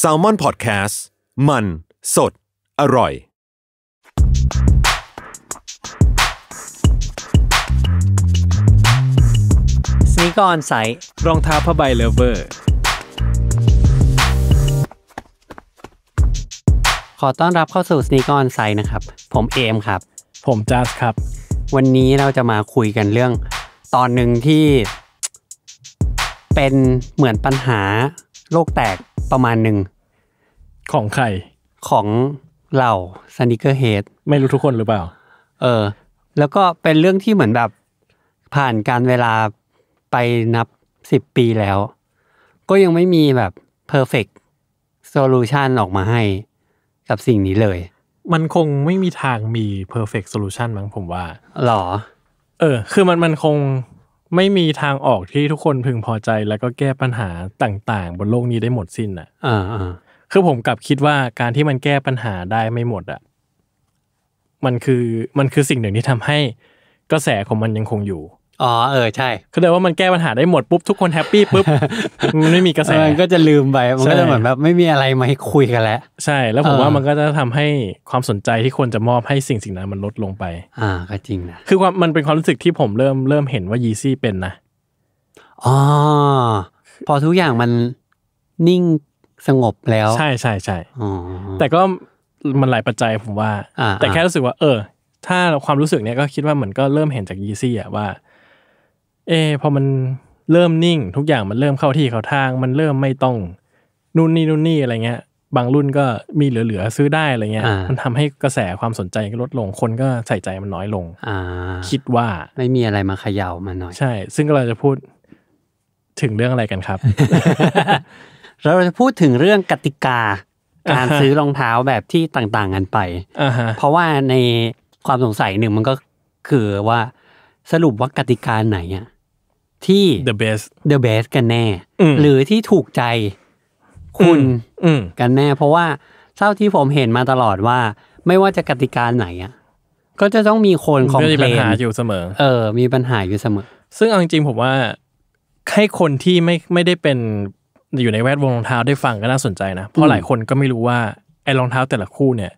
s a l ม o n PODCAST มัน สด อร่อยสนิกอนไซรองเท้าผ้าใบเลเวอร์ ขอต้อนรับเข้าสู่สนิกอนไซนะครับ ผมเอมครับ ผมจัสครับ วันนี้เราจะมาคุยกันเรื่องตอนหนึ่งที่ เป็นเหมือนปัญหาโลกแตกประมาณหนึ่ง ของใคร ของเหล่าสนิเกอร์เฮดไม่รู้ทุกคนหรือเปล่า เออ แล้วก็เป็นเรื่องที่เหมือนแบบผ่านการเวลาไปนับสิบปีแล้ว ก็ยังไม่มีแบบอร์เฟกต์โซลูชันออกมาให้ กับสิ่งนี้เลย มันคงไม่มีทางมีอร์เฟกต์โซลูชันมั้งผมว่าหรอ เออ คือมันมันคงไม่มีทางออกที่ทุกคนพึงพอใจ แล้วก็แก้ปัญหาต่าง ๆ บนโลกนี้ได้หมดสิ้นอ่ะอ่าคือผมกลับคิดว่าการที่มันแก้ปัญหาได้ไม่หมด อ่ะ มันคือมันคือสิ่งหนึ่งที่ทำให้กระแสของมันยังคงอยู่อ๋อเออใช่เขาเลยว่ามันแก้ปัญหาได้หมด ปุ๊บทุกคนแฮปปี้ปุ๊บมันไม่มีกระแสมันก็จะลืมไป มันก็จะเหมือนแบบ ไม่มีอะไรมาให้คุยกันแล้ว ใช่ แล้วผมว่ามันก็จะทำให้ความสนใจที่ควรจะมอบให้สิ่งสิ่งนั้นมันลดลงไป อ่าก็จริงนะ คือความมันเป็นความรู้สึกที่ผมเริ่มเริ่มเห็นว่ายีซี่เป็นนะ อ๋อ พอทุกอย่างมันนิ่งสงบแล้ว ใช่ใช่ใช่แต่ก็มันหลายปัจจัยผมว่าแต่แค่รู้สึกว่า เออ ถ้าความรู้สึกเนี้ยก็คิดว่าเหมือนก็เริ่มเห็นจากยีซี่อะว่าเอพอมันเริ่มนิ่งทุกอย่างมันเริ่มเข้าที่เข้าทาง มันเริ่มไม่ต้องนู่นนี่นู่นนี่อะไรเงี้ยบางรุ่นก็มีเหลือๆ ซื้อได้อะไรเงี้ยมันทำให้กระแสความสนใจลดลงคนก็ใส่ใจมันน้อยลงอคิดว่าไม่มีอะไรมาเขย่ามาหน่อย ใช่ซึ่งเราจะพูดถึงเรื่องอะไรกันครับเราจะพูดถึงเรื่องกติกา การซื้อรองเท้าแบบที่ต่างๆ กันไปเพราะว่าในความสงสัยหนึ่งมันก็คือว่า สรุปว่ากติกาไหนอ่ะที่ the best the best กันแน่ หรือที่ถูกใจคุณกันแน่ เพราะว่าเท่าที่ผมเห็นมาตลอดว่า ไม่ว่าจะกติกาไหนอ่ะก็จะต้องมีคนคอมเพลนมีปัญหาอยู่เสมอเออมีปัญหาอยู่เสมอ ซึ่งเอาจริงผมว่าให้คนที่ไม่ไม่ได้เป็นอยู่ในแวดวงรองเท้าได้ฟังก็น่าสนใจนะเพราะหลายคนก็ไม่รู้ว่าไอ้รองเท้าแต่ละคู่เนี่ย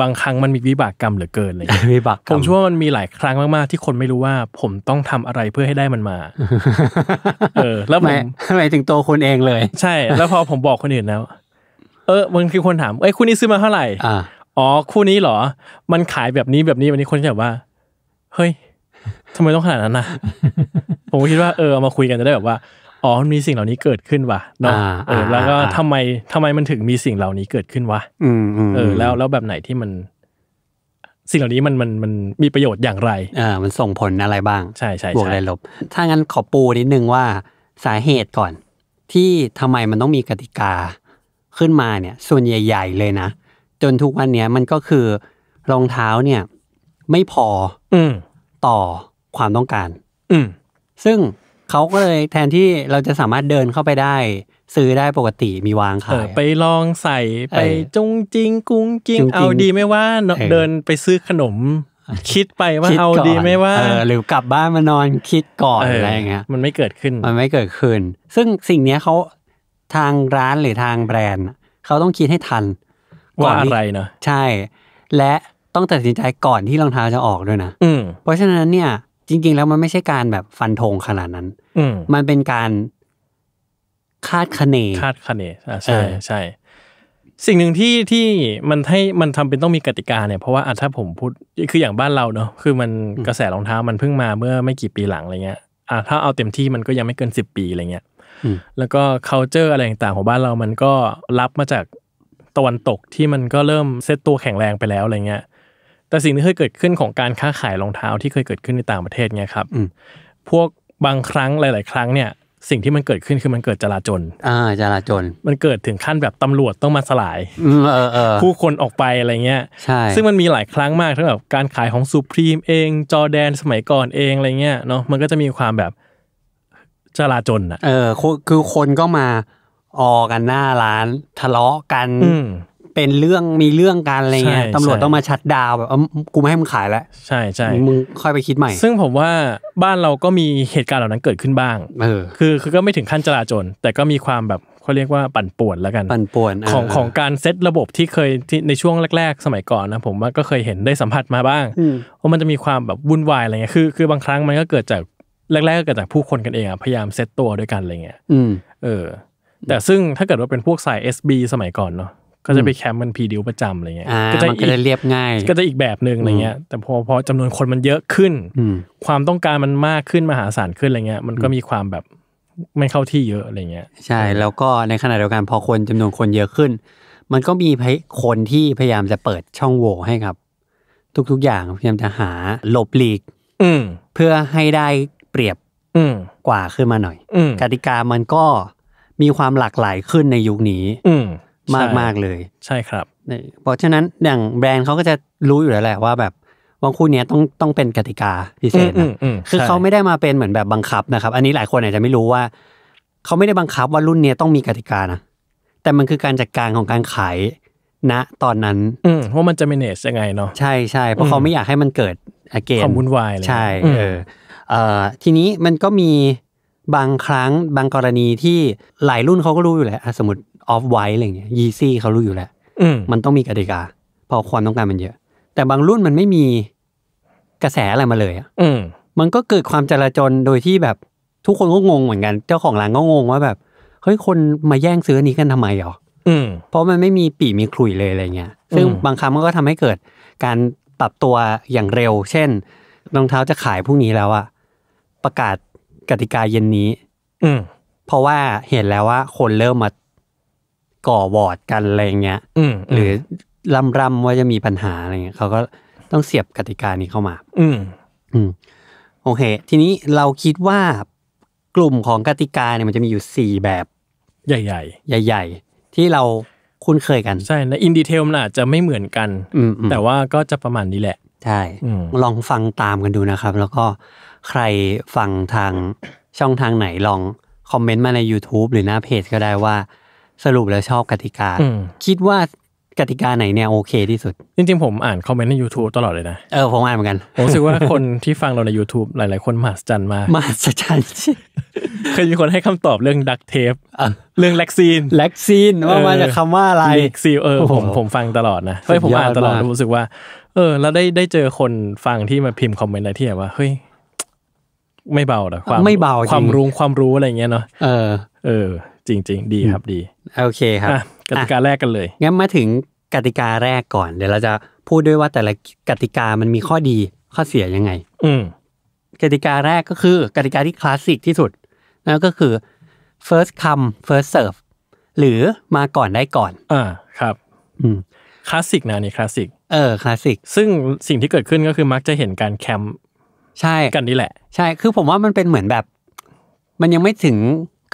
บางครั้งมันมีวิบากกรรมเหลือเกินเลยวิบากผมเชื่อว่ามันมีหลายครั้งมากๆ ที่คนไม่รู้ว่า ผมต้องทำอะไรเพื่อให้ได้มันมา เออ แล้วผมไมาถึงตัวคนเองเลย ใช่แล้วพอผมบอกคนอื่นแล้วเออบางทีคนถามเอ้คู่นี้ซื้อมาเท่าไหร่อ๋อคู่นี้เหรอ มันขายแบบนี้แบบนี้แบบนี้คนจะแบบว่า เฮ้ยทำไมต้องขนาดนั้นนะผมคิดว่าเออเอามาคุยกันจะได้แบบว่าอ๋อมีสิ่งเหล่านี้เกิดขึ้นว่ะเนาะแล้วก็ทำไมทำไมมันถึงมีสิ่งเหล่านี้เกิดขึ้นวะเออ แล้ว แล้วแบบไหนที่มัน สิ่งเหล่านี้มัน มัน มัน มีประโยชน์อย่างไร อ่า มันส่งผลอะไรบ้าง ใช่ใช่บวกอะไรลบ ถ้างั้นขอปูนิดนึงว่า สาเหตุก่อน ที่ทำไมมันต้องมีกติกาขึ้นมาเนี่ย ส่วนใหญ่ๆเลยนะ จนทุกวันนี้มันก็คือ รองเท้าเนี่ย ไม่พออืต่อความต้องการ อืซึ่งเขาก็เลยแทนที่เราจะสามารถเดินเข้าไปได้ซื้อได้ปกติมีวางขายไปลองใส่ไปจุงจริงกุ้งจริง เอาดีไม่ว่าเดินไปซื้อขนม คิดไปว่าเอาดีไม่ว่าหรือกลับบ้านมานอนคิดก่อนอะไรเงี้ยมันไม่เกิดขึ้นมันไม่เกิดขึ้น ซึ่งสิ่งเนี้ยเขาทางร้านหรือทางแบรนด์เขาต้องคิดให้ทันว่าอะไรเนาะใช่ และต้องตัดสินใจก่อนที่รองเท้าจะออกด้วยนะเพราะฉะนั้นเนี่ยจริงๆแล้วมันไม่ใช่การแบบฟันธงขนาดนั้นอืมันเป็นการคาดคะเนคาดคะเนอ่าใช่ใช่สิ่งหนึ่งที่ที่มันให้มันทำเป็นต้องมีกติกาเนี่ยเพราะว่าอ่ะถ้าผมพูดคืออย่างบ้านเราเนาะคือมันกระแสรองเท้ามันเพิ่งมาเมื่อไม่กี่ปีหลังอะไรเงี้ย อ่ะถ้าเอาเต็มที่มันก็ยังไม่เกินสิบปีอะไรเงี้ยแล้วก็ culture อะไรต่างๆของบ้านเรา มันก็รับมาจากตะวันตกที่มันก็เริ่มเซตตัวแข็งแรงไปแล้วอะไรเงี้ยแต่สิ่งที่เคยเกิดขึ้นของการค้าขายรองเท้าที่เคยเกิดขึ้นในต่างประเทศเนี่ยครับพวกบางครั้งหลาย ๆ ครั้งเนี่ย สิ่งที่มันเกิดขึ้นคือมันเกิดจลาจลอ่าจลาจลมันเกิดถึงขั้นแบบตำรวจต้องมาสลายผู้คนออกไปอะไรเงี้ยใช่ซึ่งมันมีหลายครั้งมากทั้งแบบการขายของซูพรีม เอง จอแดนสมัยก่อนเองอะไรเงี้ยเนาะ มันก็จะมีความแบบจลาจลอ่ะ เออคือคนก็มาออกันหน้าร้าน ทะเลาะกันเป็นเรื่องมีเรื่องกันอะไรเงี้ยตำรวจต้องมาชัดดาวแบบกูไม่ให้มึงขายแล้วใช่ใช่มึงค่อยไปคิดใหม่ ซึ่งผมว่าบ้านเราก็มีเหตุการณ์เหล่านั้นเกิดขึ้นบ้างออคือคือก็ไม่ถึงขั้นจราจนแต่ก็มีความแบบเขาเรียกว่าปั่นป่วนแล้วกันปั่นป่วนของของการเซตระบบที่เคยที่ในช่วงแรกๆ สมัยก่อนนะผมว่าก็เคยเห็นได้สัมผัสมาบ้างว่ามันจะมีความแบบวุ่นวายอะไรเงี้ยคือคือบางครั้งมันก็เกิดจากแรกๆก็เกิดจากผู้คนกันเองอ่ะพยายามเซตตัวด้วยกันอะไรเงี้ยเออแต่ซึ่งถ้าเกิดว่าเป็นพวกสาย SB สมัยก่อนเนาะก็จะไปแคมป์มันพีดิวประจำอะไรเงี้ยก็จะก็จะเรียบง่าย ก็จะอีกแบบหนึ่งอะไรเงี้ย แต่พอพอจำนวนคนมันเยอะขึ้นความต้องการมันมากขึ้นมหาศาลขึ้นอะไรเงี้ย มันก็มีความแบบไม่เข้าที่เยอะอะไรเงี้ย ใช่ แล้วก็ในขณะเดียวกันพอคนจำนวนคนเยอะขึ้น มันก็มีคนที่พยายามจะเปิดช่องโหว่ให้ครับ ทุกๆ อย่างพยายามจะหาหลบหลีก อืเพื่อให้ได้เปรียบ อืกว่าขึ้นมาหน่อยกติกามันก็มีความหลากหลายขึ้นในยุคนี้ อืมากมากเลย ใช่ครับเพราะฉะนั้นอย่างแบรนด์เขาก็จะรู้อยู่แล้วแหละ ว่าแบบวังคู่นี้ต้องต้องเป็นกติกาพิเศษนะคือเขาไม่ได้มาเป็นเหมือนแบบบังคับนะครับ อันนี้หลายคนอาจจะไม่รู้ว่าเขาไม่ได้บังคับว่ารุ่นนี้ต้องมีกติกานะแต่มันคือการจัดการของการขายณตอนนั้นว่ามันจะ manage ยังไงเนาะใช่ใช่เพราะเขาไม่อยากให้มันเกิดอาเกนความวุ่นวายเลยใช่เออเอ่อทีนี้มันก็มีบางครั้งบางกรณีที่หลายรุ่นเขาก็รู้อยู่แล้วสมมติออฟไวท์อะไรเงี้ยยีซี่เขารู้อยู่แล้วมันต้องมีกติกาพอความต้องการมันเยอะ แต่บางรุ่นมันไม่มีกระแสอะไรมาเลยอ่ะมันก็เกิดความจราจรโดยที่แบบทุกคนก็งงเหมือนกันเจ้าของร้านก็งงว่าแบบ เฮ้ย คนมาแย่งซื้อนี้กันทำไมหรอเพราะมันไม่มีปีมีคลุยเลยอะไรเงี้ย ซึ่งบางครั้งมันก็ทำให้เกิดการปรับตัวอย่างเร็ว เช่นรองเท้าจะขายพรุ่งนี้แล้วอะประกาศกติกาเย็นนี้ อืเพราะว่าเห็นแล้วว่าคนเริ่มมาก่อวอร์ดกันอะไรเงี้ยหรือร่ำร่ำว่าจะมีปัญหาอะไรเงี้ยเขาก็ต้องเสียบกติกานี้เข้ามา อืมอืมโอเค ทีนี้เราคิดว่า กลุ่มของกติกาเนี่ยมันจะมีอยู่สี่แบบ ใหญ่ๆใหญ่ ๆ ที่เราคุ้นเคยกันใช่ในอินดีเทลมันอาจจะไม่เหมือนกันแต่ว่าก็จะประมาณนี้แหละ ใช่ ลองฟังตามกันดูนะครับ แล้วก็ใครฟังทางช่องทางไหนลองคอมเมนต์มาใน YouTube หรือหน้าเพจ ก็ได้ว่าสรุปแล้วชอบกติกา คิดว่ากติกาไหนเนี่ยโอเคที่สุดจริงๆผมอ่านคอมเมนต์ใน YouTube ตลอดเลยนะ เออ ผมอ่านเหมือนกัน ผมรู้สึกว่าคนที่ฟังเราใน YouTube หลายๆ คนมหัศจรรย์มากมหัศจรรย์เคยมีคนให้คำตอบเรื่องดักเทปเรื่องแล็กซีนแล็กซีนว่ามาจากคำว่าอะไรซีเออผมผมฟังตลอดนะเฮ้ยผมอ่านตลอดรู้สึกว่า เออ แล้วได้ได้เจอคนฟังที่มาพิมพ์คอมเมนต์อะไรที่แบบว่าเฮ้ยไม่เบาหรอความไม่เบาความรู้ความรู้อะไรเงี้ยเนาะเออ เออจริงจริงดีครับดีโอเคครับกติกาแรกกันเลยงั้นมาถึงกติกาแรกก่อนเดี๋ยวเราจะพูดด้วยว่าแต่ละกติกามันมีข้อดีข้อเสียยังไง อืกติกาแรกก็คือ กติกาที่คลาสสิกที่สุด นั่นก็คือ first come first serve หรือมาก่อนได้ก่อนอ่าครับอืมคลาสสิกนะนี่คลาสสิกเออคลาสสิกซึ่งสิ่งที่เกิดขึ้นก็คือมักจะเห็นการแคมป์ใช่กันนี่แหละ ใช่ คือผมว่ามันเป็นเหมือนแบบมันยังไม่ถึง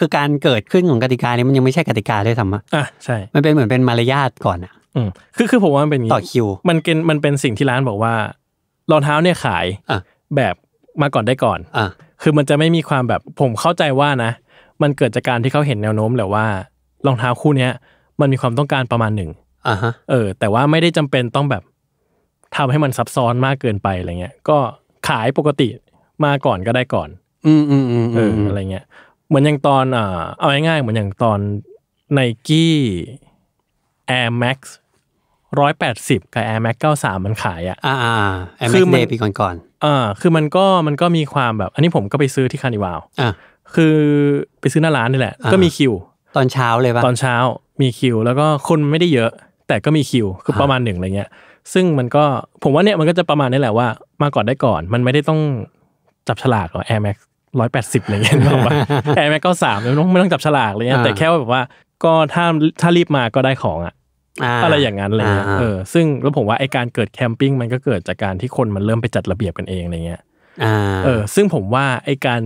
คือการเกิดขึ้นของกติกานี้มันยังไม่ใช่กติกาด้วยซ้ำอะอ่ะใช่ มันเป็นเหมือนเป็นมารยาทก่อนอ่ะ อืมคือคือผมว่ามันเป็นต่อคิว มันเป็นมันเป็นสิ่งที่ร้านบอกว่า รองเท้าเนี่ยขายอ่ะแบบมาก่อนได้ก่อน อ่ะคือมันจะไม่มีความแบบผมเข้าใจว่านะ มันเกิดจากการที่เขาเห็นแนวโน้มแหละว่ารองเท้าคู่เนี้ยมันมีความต้องการประมาณหนึ่ง อ่าฮะ เออ แต่ว่าไม่ได้จำเป็นต้องแบบทำให้มันซับซ้อนมากเกินไปอะไรเงี้ย ก็ขายปกติมาก่อนก็ได้ก่อน อืมอืมอืมอืมอะไรเงี้ยเหมือนอย่างตอนอ่าเอาง่ายๆเหมือนอย่างตอนไนกี้ Air Max ร้อยแปดสิบกับ Air Max 93 มันขายอ่ะอ่าแอร์แม็กเดปีก่อนๆอ่าคือมันก็มันก็มีความแบบอันนี้ผมก็ไปซื้อที่คานิวาวอ่าคือไปซื้อหน้าร้านนี่แหละก็มีคิวตอนเช้าเลยป่ะตอนเช้ามีคิว แล้วก็คนไม่ได้เยอะ แต่ก็มีคิว คือประมาณหนึ่งอะไรเงี้ย ซึ่งมันก็ผมว่าเนี่ยมันก็จะประมาณนี้แหละว่ามาก่อนได้ก่อนมันไม่ได้ต้องจับฉลากหรอแอ Air Max ร้อยแปดสิบอะไรเงี้ยบอกว่าแอร์แม็กก็สามไม่ต้องไม่ต้องจับฉลากเลยนะแต่แค่ว่าแบบว่าก็ถ้าถ้ารีบมาก็ได้ของอ่ะอะไรอย่างนั้นเลยเออซึ่งแล้วผมว่าไอการเกิดแคมปิ้งมันก็เกิดจากการที่คนมันเริ่มไปจัดระเบียบกันเองอะไรเงี้ยเออซึ่งผมว่าไอการ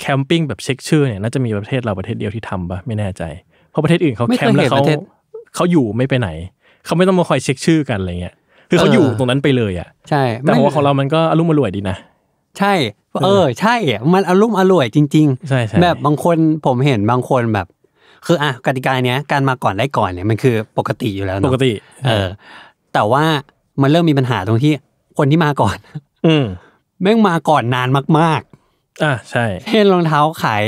แคมปิ้งแบบเช็คชื่อเนี่ยน่าจะมีประเทศเราประเทศเดียวที่ทำปะไม่แน่ใจ เพราะประเทศอื่นเขาแคมป์แล้วเขาเขาอยู่ไม่ไปไหน เขาไม่ต้องมาคอยเช็คชื่อกันอะไรเงี้ยคือเขาอยู่ตรงนั้นไปเลยอ่ะใช่แต่ว่าของเรามันก็อารมณ์มอรวยดีนะใช่เออใช่ มันอารมณ์อร่วยจริง ๆใช่แบบบางคนผมเห็นบางคนแบบ คืออ่ะกติกาเนี้ยการมาก่อนได้ก่อนเนี่ยมันคือปกติอยู่แล้วปกติ เออ แต่ว่ามันเริ่มมีปัญหาตรงที่ คนที่มาก่อน อืแม่งมาก่อนนานมากๆอ่ะใช่เช่นรองเท้าขาย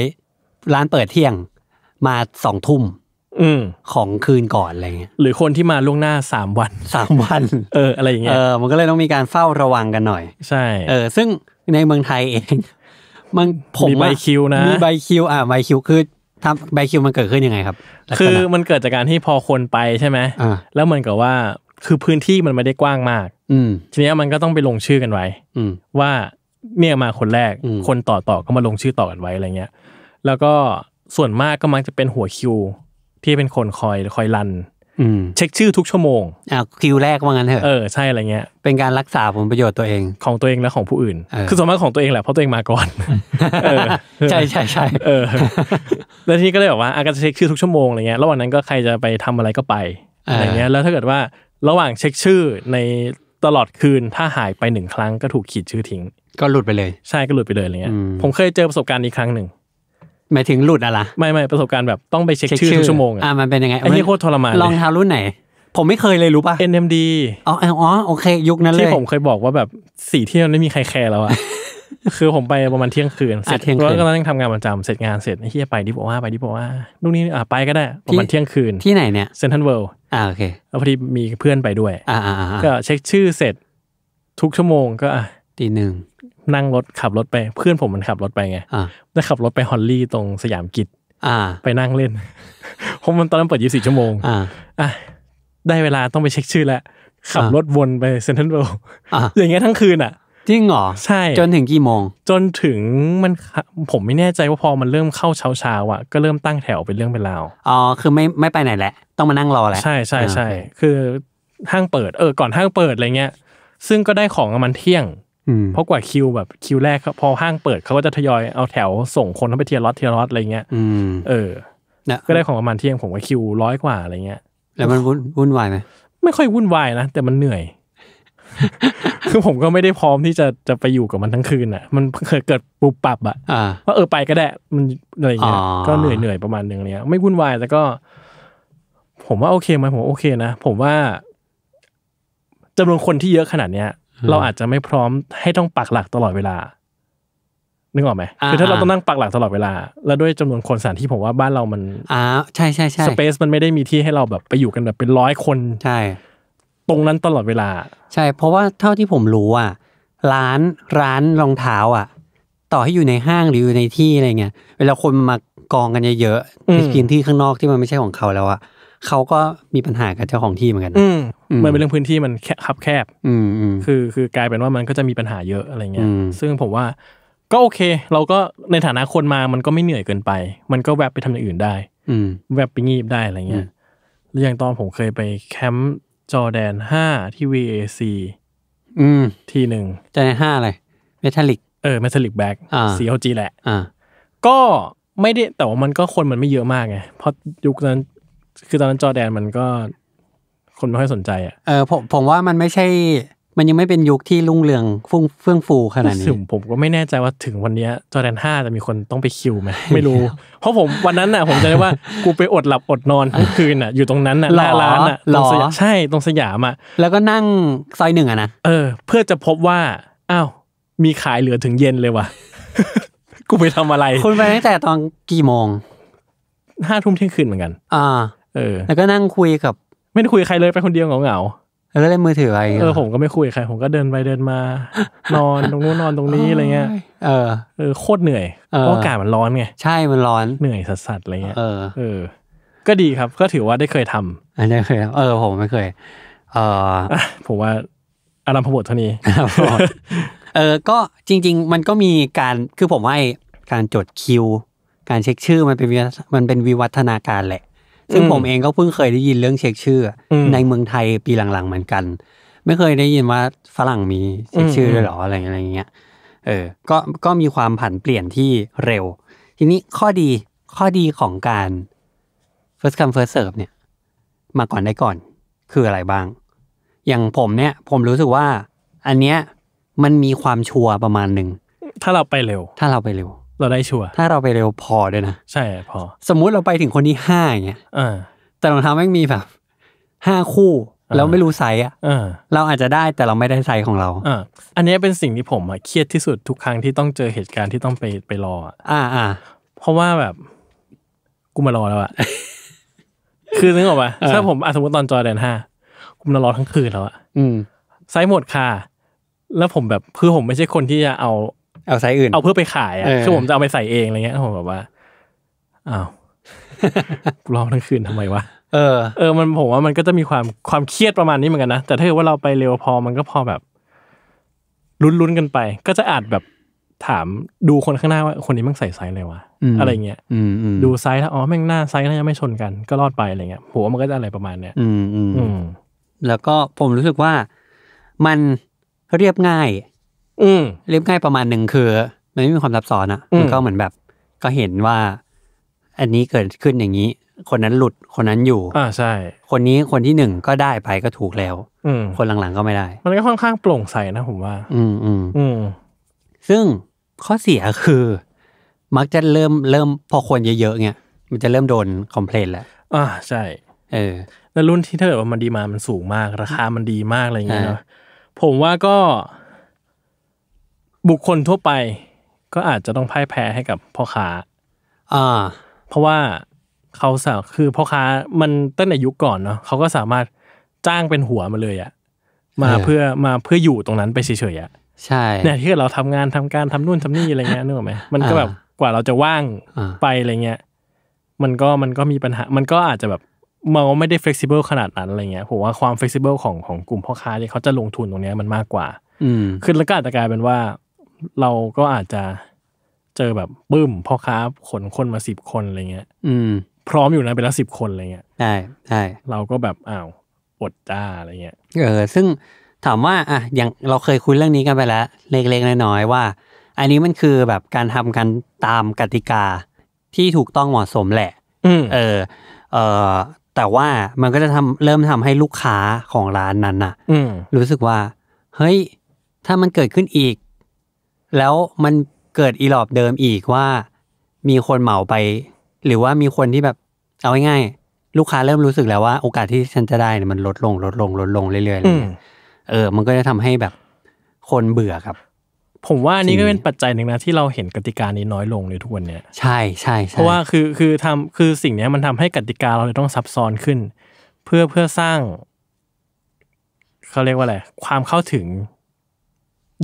ร้านเปิดเที่ยง มาสองทุ่มอืของคืนก่อนอะไรเงี้ยหรือคนที่มาล่วงหน้าสามวันสามวัน เอออะไรอย่างเงี้ยเออมันก็เลยต้องมีการเฝ้าระวังกันหน่อย ใช่เออซึ่งในเมืองไทยเองมันผมมีใบคิวนะมีใบคิว อ่าใบคิวคือทำใบคิวมันเกิดขึ้นยังไง ครับ คือมันเกิดจากการที่พอคนไปใช่ไหมแล้วเหมือนกับว่าคือพื้นที่มันไม่ได้กว้างมาก อืทีนี้มันก็ต้องไปลงชื่อกันไว้ อืว่าเนี่ยมาคนแรก คนต่อต่อก็มาลงชื่อต่อกันไว้อะไรเงี้ยแล้วก็ส่วนมากก็มักจะเป็นหัวคิวที่เป็นคนคอย คอยรันเช็คชื่อทุกชั่วโมงอ่าคิวแรกว่างั้นเถอะเออใช่อะไรเงี้ยเป็นการรักษาผลประโยชน์ตัวเองของตัวเองและของผู้อื่น คือสมมติของตัวเองแหละเพราะตัวเองมาก่อนใช่ใช่ใช่เออแล้วทีนี้ก็เลยบอกว่าอากจะเช็คชื่อทุกชั่วโมงอะไรเงี้ยระหว่างนั้นก็ใครจะไปทำอะไรก็ไปอะไรเงี้ยแล้วถ้าเกิดว่าระหว่างเช็คชื่อในตลอดคืนถ้าหายไปหนึ่งครั้ง ก็ถูกขีดชื่อทิ้งก็หลุดไปเลย ใช่ก็หลุดไปเลยอะไรเงี้ยผมเคยเจอประสบการณ์นี้ครั้งหนึ่งหมายถึงหลุดอะไรไม่ไม่ประสบการณ์แบบต้องไปเช็คชื่อทุกชั่วโมงอ่ะมันเป็นยังไงไอ้นี่โคตรทรมานเลยรองเท้ารุ่นไหน ผมไม่เคยเลยรู้ป่ะ NMD อ๋ออ๋อโอเค ยุคนั้นเลที่ผมเคยบอกว่าแบบสี่เที่ยวไม่มีใครแคร์แล้วอะคือผมไปประมาณเที่ยงคืนเสร็จเที่ยงคืนแล้วก็นั่งทำงานประจำเสร็จงานเสร็จไอ้เฮียไปดิบอกว่าไปดิบอกว่าลูกนี้อ่ะไปก็ได้ประมาณเที่ยงคืนที่ไหนเนี่ยเซนทันเวิลด์อ่าโอเคแล้วพอดีมีเพื่อนไปด้วยอ่าอ่าอ่าก็เช็คชื่อเสร็จ ทุกชั่วโมงก็อ่ะตีหนึ่งนั่งรถ ขับรถไปเพื่อนผมมันขับรถไปไงได้ขับรถไปฮอลลี่ตรงสยามกิจไปนั่งเล่นเพราะมันตอนนั้นเปิดยี่สิบชั่วโมงอ่ได้เวลาต้องไปเช็คชื่อแล้ว ขับรถวนไปเซนทรัลเวิล์อย่างเงี้ยทั้งคืนอ่ะจริงเหรอใช่ จนถึงกี่โมงจนถึงมันผมไม่แน่ใจว่าพอมันเริ่มเข้าเช้าเช้าอ่ะก็เริ่มตั้งแถวเป็นเรื่องเป็นราวอ๋อคือไม่ไม่ไปไหนแหละต้องมานั่งรอแหละใช่ใช่ใช่คือห้างเปิดเออ ก่อนห้างเปิดอะไรเงี้ย ซึ่งก็ได้ของมันเที่ยงเพราะกว่าคิวแบบ คิวแรกพอห้างเปิด เขาก็จะทยอยเอาแถวส่งคนเข้าไปเทียร์ล็อตเทียร์ล็อตอะไรเงี้ยเออก็ได้ของประมาณเที่ยงผมว่าคิวร้อยกว่าอะไรเงี้ยแล้วมันวุ่นวายไหมไม่ค่อยวุ่นวายนะแต่มันเหนื่อย คือผมก็ไม่ได้พร้อมที่จะจะไปอยู่กับมันทั้งคืนอ่ะมันเกิดปุบปับอ่ะว่าเออไปก็ได้ มันอะไรเงี้ยก็เหนื่อยเหนื่อยประมาณนึงเนี้ยไม่วุ่นวายแต่ก็ ผมว่าโอเคไหมผมโอเคนะ ผมว่า จำนวนคนที่เยอะขนาดเนี้ยเราอาจจะไม่พร้อมให้ต้องปักหลักตลอดเวลา นึกออกไหมคือถ้าเราต้องนั่งปักหลักตลอดเวลาแล้วด้วยจำนวนคนสถานที่ผมว่าบ้านเรามันอ่าใช่ใช่ใช่สเปซมันไม่ได้มีที่ให้เราแบบไปอยู่กันแบบเป็นร้อยคน ใช่ตรงนั้นตลอดเวลา ใช่ เพราะว่าเท่าที่ผมรู้อ่ะร้านร้านรองเท้าอ่ะ ต่อให้อยู่ในห้างหรืออยู่ในที่อะไรเงี้ยเวลาคนมากองกันเยอะๆในพื้นที่ข้างนอกที่มันไม่ใช่ของเขาแล้วอ่ะเขาก็มีปัญหากับเจ้าของที่เหมือนกันเหมือนเป็นเรื่องพื้นที่มันแคบแคบคือ คือกลายเป็นว่ามันก็จะมีปัญหาเยอะอะไรเงี้ย ซึ่งผมว่า ก็โอเค เราก็ในฐานะคนมา มันก็ไม่เหนื่อยเกินไป มันก็แวบไปทำอย่างอื่นได้ อืแวบไปงีบได้อะไรเงี้ยแล้วอย่างตอนผมเคยไปแคมป์จอแดนห้าที่ VAC อืมทีหนึ่งจอแดนห้าอะไรเมทัลลิกเออเมทัลลิกแบ็กซีโอจีแหละอ่าก็ไม่ได้แต่ว่ามันก็คนมันไม่เยอะมากไงเพราะยุคนั้นคือตอนนั้นจอแดนมันก็ คนไม่ค่อยสนใจอ่ะเออ ผมผมว่ามันไม่ใช่ มันยังไม่เป็นยุคที่รุ่งเรืองฟุ่งเฟื่องฟูขนาดนี้ึงผมก็ไม่แน่ใจว่าถึงวันนี้จอแดนห้าจะมีคนต้องไปคิวไหมไม่รู้เพราะผมวันนั้นน่ะ ผมจะได้ว่ากูไปอดหลับอดนอนทั้งคืนน่ะ อยู่ตรงนั้นน่ะหน้าร้านน่ะหรอใช่ตรงสยามอ่ะแล้วก็นั่งซอยหนึ่งอ่ะนะเออเพื่อจะพบว่าอ้าวมีขายเหลือถึงเย็นเลยว่ะกูไปทำอะไรคุณไปตั้งแต่ตอนกี่โมงห้าทุ่มเที่ยงคืนเหมือนกัน อ่าเออแล้วก็นั่งคุยกับ ไม่ได้คุยใครเลย ไปคนเดียวเหงาเหงาแล้วก็เล่นมือถืออะไรเออผมก็ไม่คุยใครผมก็เดินไปเดินมา นอนตรงนู้นนอนตรงนี้อะไรเงี้ย เออเออโคตรเหนื่อย เพราะอากาศมันร้อนไง ใช่มันร้อนเหนื่อยสัสๆอะไรเงี้ยเออเออก็ดีครับก็ถือว่าได้เคยทำอันนี้เคยเออผมไม่เคยเออผมว่าอารมณ์พบทเท่านี้เออก็จริง ๆ มันก็มีการคือผมว่าการจดคิว การเช็คชื่อมันเป็นมันเป็นวิวัฒนาการแหละซึ่งผมเองก็เพิ่งเคยได้ยินเรื่องเช็คชื่อ ในเมืองไทยปีหลัง ๆ เหมือนกัน ไม่เคยได้ยินว่าฝรั่งมีเช็คชื่อด้วยหรออะไรอะไรเงี้ยเออ ก็ก็มีความผันเปลี่ยนที่เร็ว ทีนี้ข้อดีข้อดีของการ first come first serve เนี่ยมาก่อนได้ก่อน คืออะไรบ้าง อย่างผมเนี่ย ผมรู้สึกว่าอันเนี้ยมันมีความชัวประมาณหนึ่ง ถ้าเราไปเร็ว ถ้าเราไปเร็วเราได้ชัวร์ถ้าเราไปเร็วพอด้วยนะใช่พอ สมมุติเราไปถึงคนที่ห้าอย่างเงี้ยอแต่รองเท้าแม่งมีแบบห้าคู่ แล้วไม่รู้ไซส์อ่ะเราอาจจะได้แต่เราไม่ได้ไซส์ของเราออันนี้เป็นสิ่งที่ผมอ่ะเครียดที่สุดทุกครั้งที่ต้องเจอเหตุการณ์ที่ต้องไปไปรอ อ่าอ่าเพราะว่าแบบกูมารอแล้วอ่ะคือนึกออกป่ะถ้าผมสมมติตอนจอแดนห้ากูมารอทั้งคืนแล้วอ่ะไซส์หมดค่ะ แล้วผมแบบคือผมไม่ใช่คนที่จะเอาเอาไซส์อื่น เอาเพื่อไปขายอ่ะ คือผมจะเอาไปใส่เองอะไรเงี้ย ผมแบบว่า อ้าวกูรอทั้งคืนทำไมวะ เออ เออ มันผมว่ามันก็จะมีความความเครียดประมาณนี้เหมือนกันนะ แต่ถ้าเกิดว่าเราไปเร็วพอมันก็พอแบบลุ้นๆกันไป ก็จะอาจแบบถามดูคนข้างหน้าว่าคนนี้มันใส่ไซส์อะไรวะ อะไรเงี้ยดูไซส์ถ้าอ๋อแม่งหน้าไซส์น่าจะไม่ชนกันก็รอดไปอะไรเงี้ยผมว่ามันก็จะอะไรประมาณเนี้ยอืมอืมแล้วก็ผมรู้สึกว่า มันเรียบง่ายอืเรียบง่ายประมาณหนึ่งคือ มันไม่มีความซับซ้อนอะมันก็เหมือนแบบก็เห็นว่า อันนี้เกิดขึ้นอย่างนี้ คนนั้นหลุดคนนั้นอยู่อ่าใช่ คนนี้คนที่หนึ่งก็ได้ไปก็ถูกแล้ว อืคนหลังๆ ก็ไม่ได้ มันก็ค่อนข้างโปร่งใสนะผมว่า อืมอืมอืม ซึ่งข้อเสียคือ มักจะเริ่มเริ่มพอคนเยอะๆเงี้ยมันจะเริ่มโดนคอมเพลนแหละอ่าใช่เออ แล้วรุ่นที่ถ้าเกิดว่ามันดีมามันสูงมาก ราคามันดีมากอะไรอย่างเงี้ยเนาะผมว่าก็บุคคลทั่วไปก็อาจจะต้องพ่ายแพ้ให้กับพ่อค้าอ่าเพราะว่าเขาสาคือพ่อค้า มันตั้งแต่ยุคก่อนเนาะเขาก็สามารถจ้างเป็นหัวมาเลยอะมาเพื่อมาเพื่ออยู่ตรงนั้นไปเฉยๆอะใช่ เนี่ย ที่เราทำงานทำการทำนู่นทำนี่อะไรเงี้ยนึกออกไหมมันก็แบบกว่าเราจะว่างไปอะไรเงี้ยมันก็มันก็มีปัญหา มันก็อาจจะแบบมันไม่ได้เฟกซิเบิลขนาดนั้นอะไรเงี้ยผมว่าความเฟกซิเบิลของของกลุ่มพ่อค้าที่เขาจะลงทุนตรงเนี้ยมันมากกว่า อืมคือแล้วก็อาจจะกลายเป็นว่าเราก็อาจจะเจอแบบบึ้มพ่อค้าขนคนมาสิบคนอะไรเงี้ยอืม พร้อมอยู่นะเป็นละสิบคนอะไรเงี้ยใช่ใช่เราก็แบบอ้าวอดจ้าอะไรเงี้ยเออ ซึ่งถามว่าอ่ะอย่างเราเคยคุยเรื่องนี้กันไปแล้ว เล็ก ๆ น้อย ๆ ว่า อันนี้มันคือแบบการทำกันตามกติกาที่ถูกต้องเหมาะสมแหละอเออ เออแต่ว่ามันก็จะทำเริ่มทำให้ลูกค้าของร้านนั้นน่ะรู้สึกว่า เฮ้ย ถ้ามันเกิดขึ้นอีกแล้วมันเกิดอีหลอบเดิมอีกว่ามีคนเหมาไป หรือว่ามีคนที่แบบเอาง่ายๆลูกค้าเริ่มรู้สึกแล้วว่า โอกาสที่ฉันจะได้เนี่ยมันลดลง ลดลงลดลงเรื่อยๆเลยเออ มันก็จะทำให้แบบคนเบื่อครับ ผมว่านี่ก็เป็นปัจจัยหนึ่งนะ ที่เราเห็นกติกานี้น้อยลงในทุกวันเนี่ยใช่ใช่เพราะว่าคือคือทำคือสิ่งนี้มันทำให้กติกาเราเลยต้องซับซ้อนขึ้น เพื่อเพื่อสร้างเขาเรียกว่าอะไรความเข้าถึง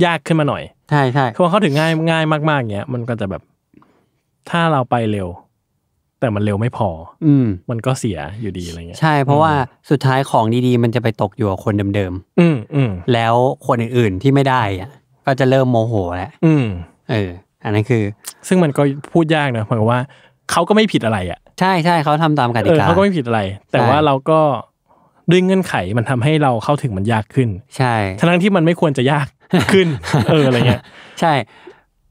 ยากขึ้นมาหน่อยใช่ใช่ือเข้าถึงง่ายง่ายมากๆอย่างเงี้ยมันก็จะแบบถ้าเราไปเร็ว แต่มันเร็วไม่พอ อืมมันก็เสียอยู่ดีอะไรเงี้ยใช่เพราะว่าสุดท้ายของดีๆมันจะไปตกอยู่กับคนเดิมๆอืมอืมแล้วคนอื่นๆที่ไม่ได้อ่ะก็จะเริ่มโมโหแหละอืมเออ อันนั้นคือ ซึ่งมันก็พูดยากนะเพราะว่าเขาก็ไม่ผิดอะไรอ่ะใช่ใช่เขาทำตามกติกาเขาก็ไม่ผิดอะไรแต่ว่าเราก็ด้วยเงื่อนไขมันทำให้เราเข้าถึงมันยากขึ้น ใช่ทั้งที่มันไม่ควรจะยากขึ้นเออ อะไรเงี้ยใช่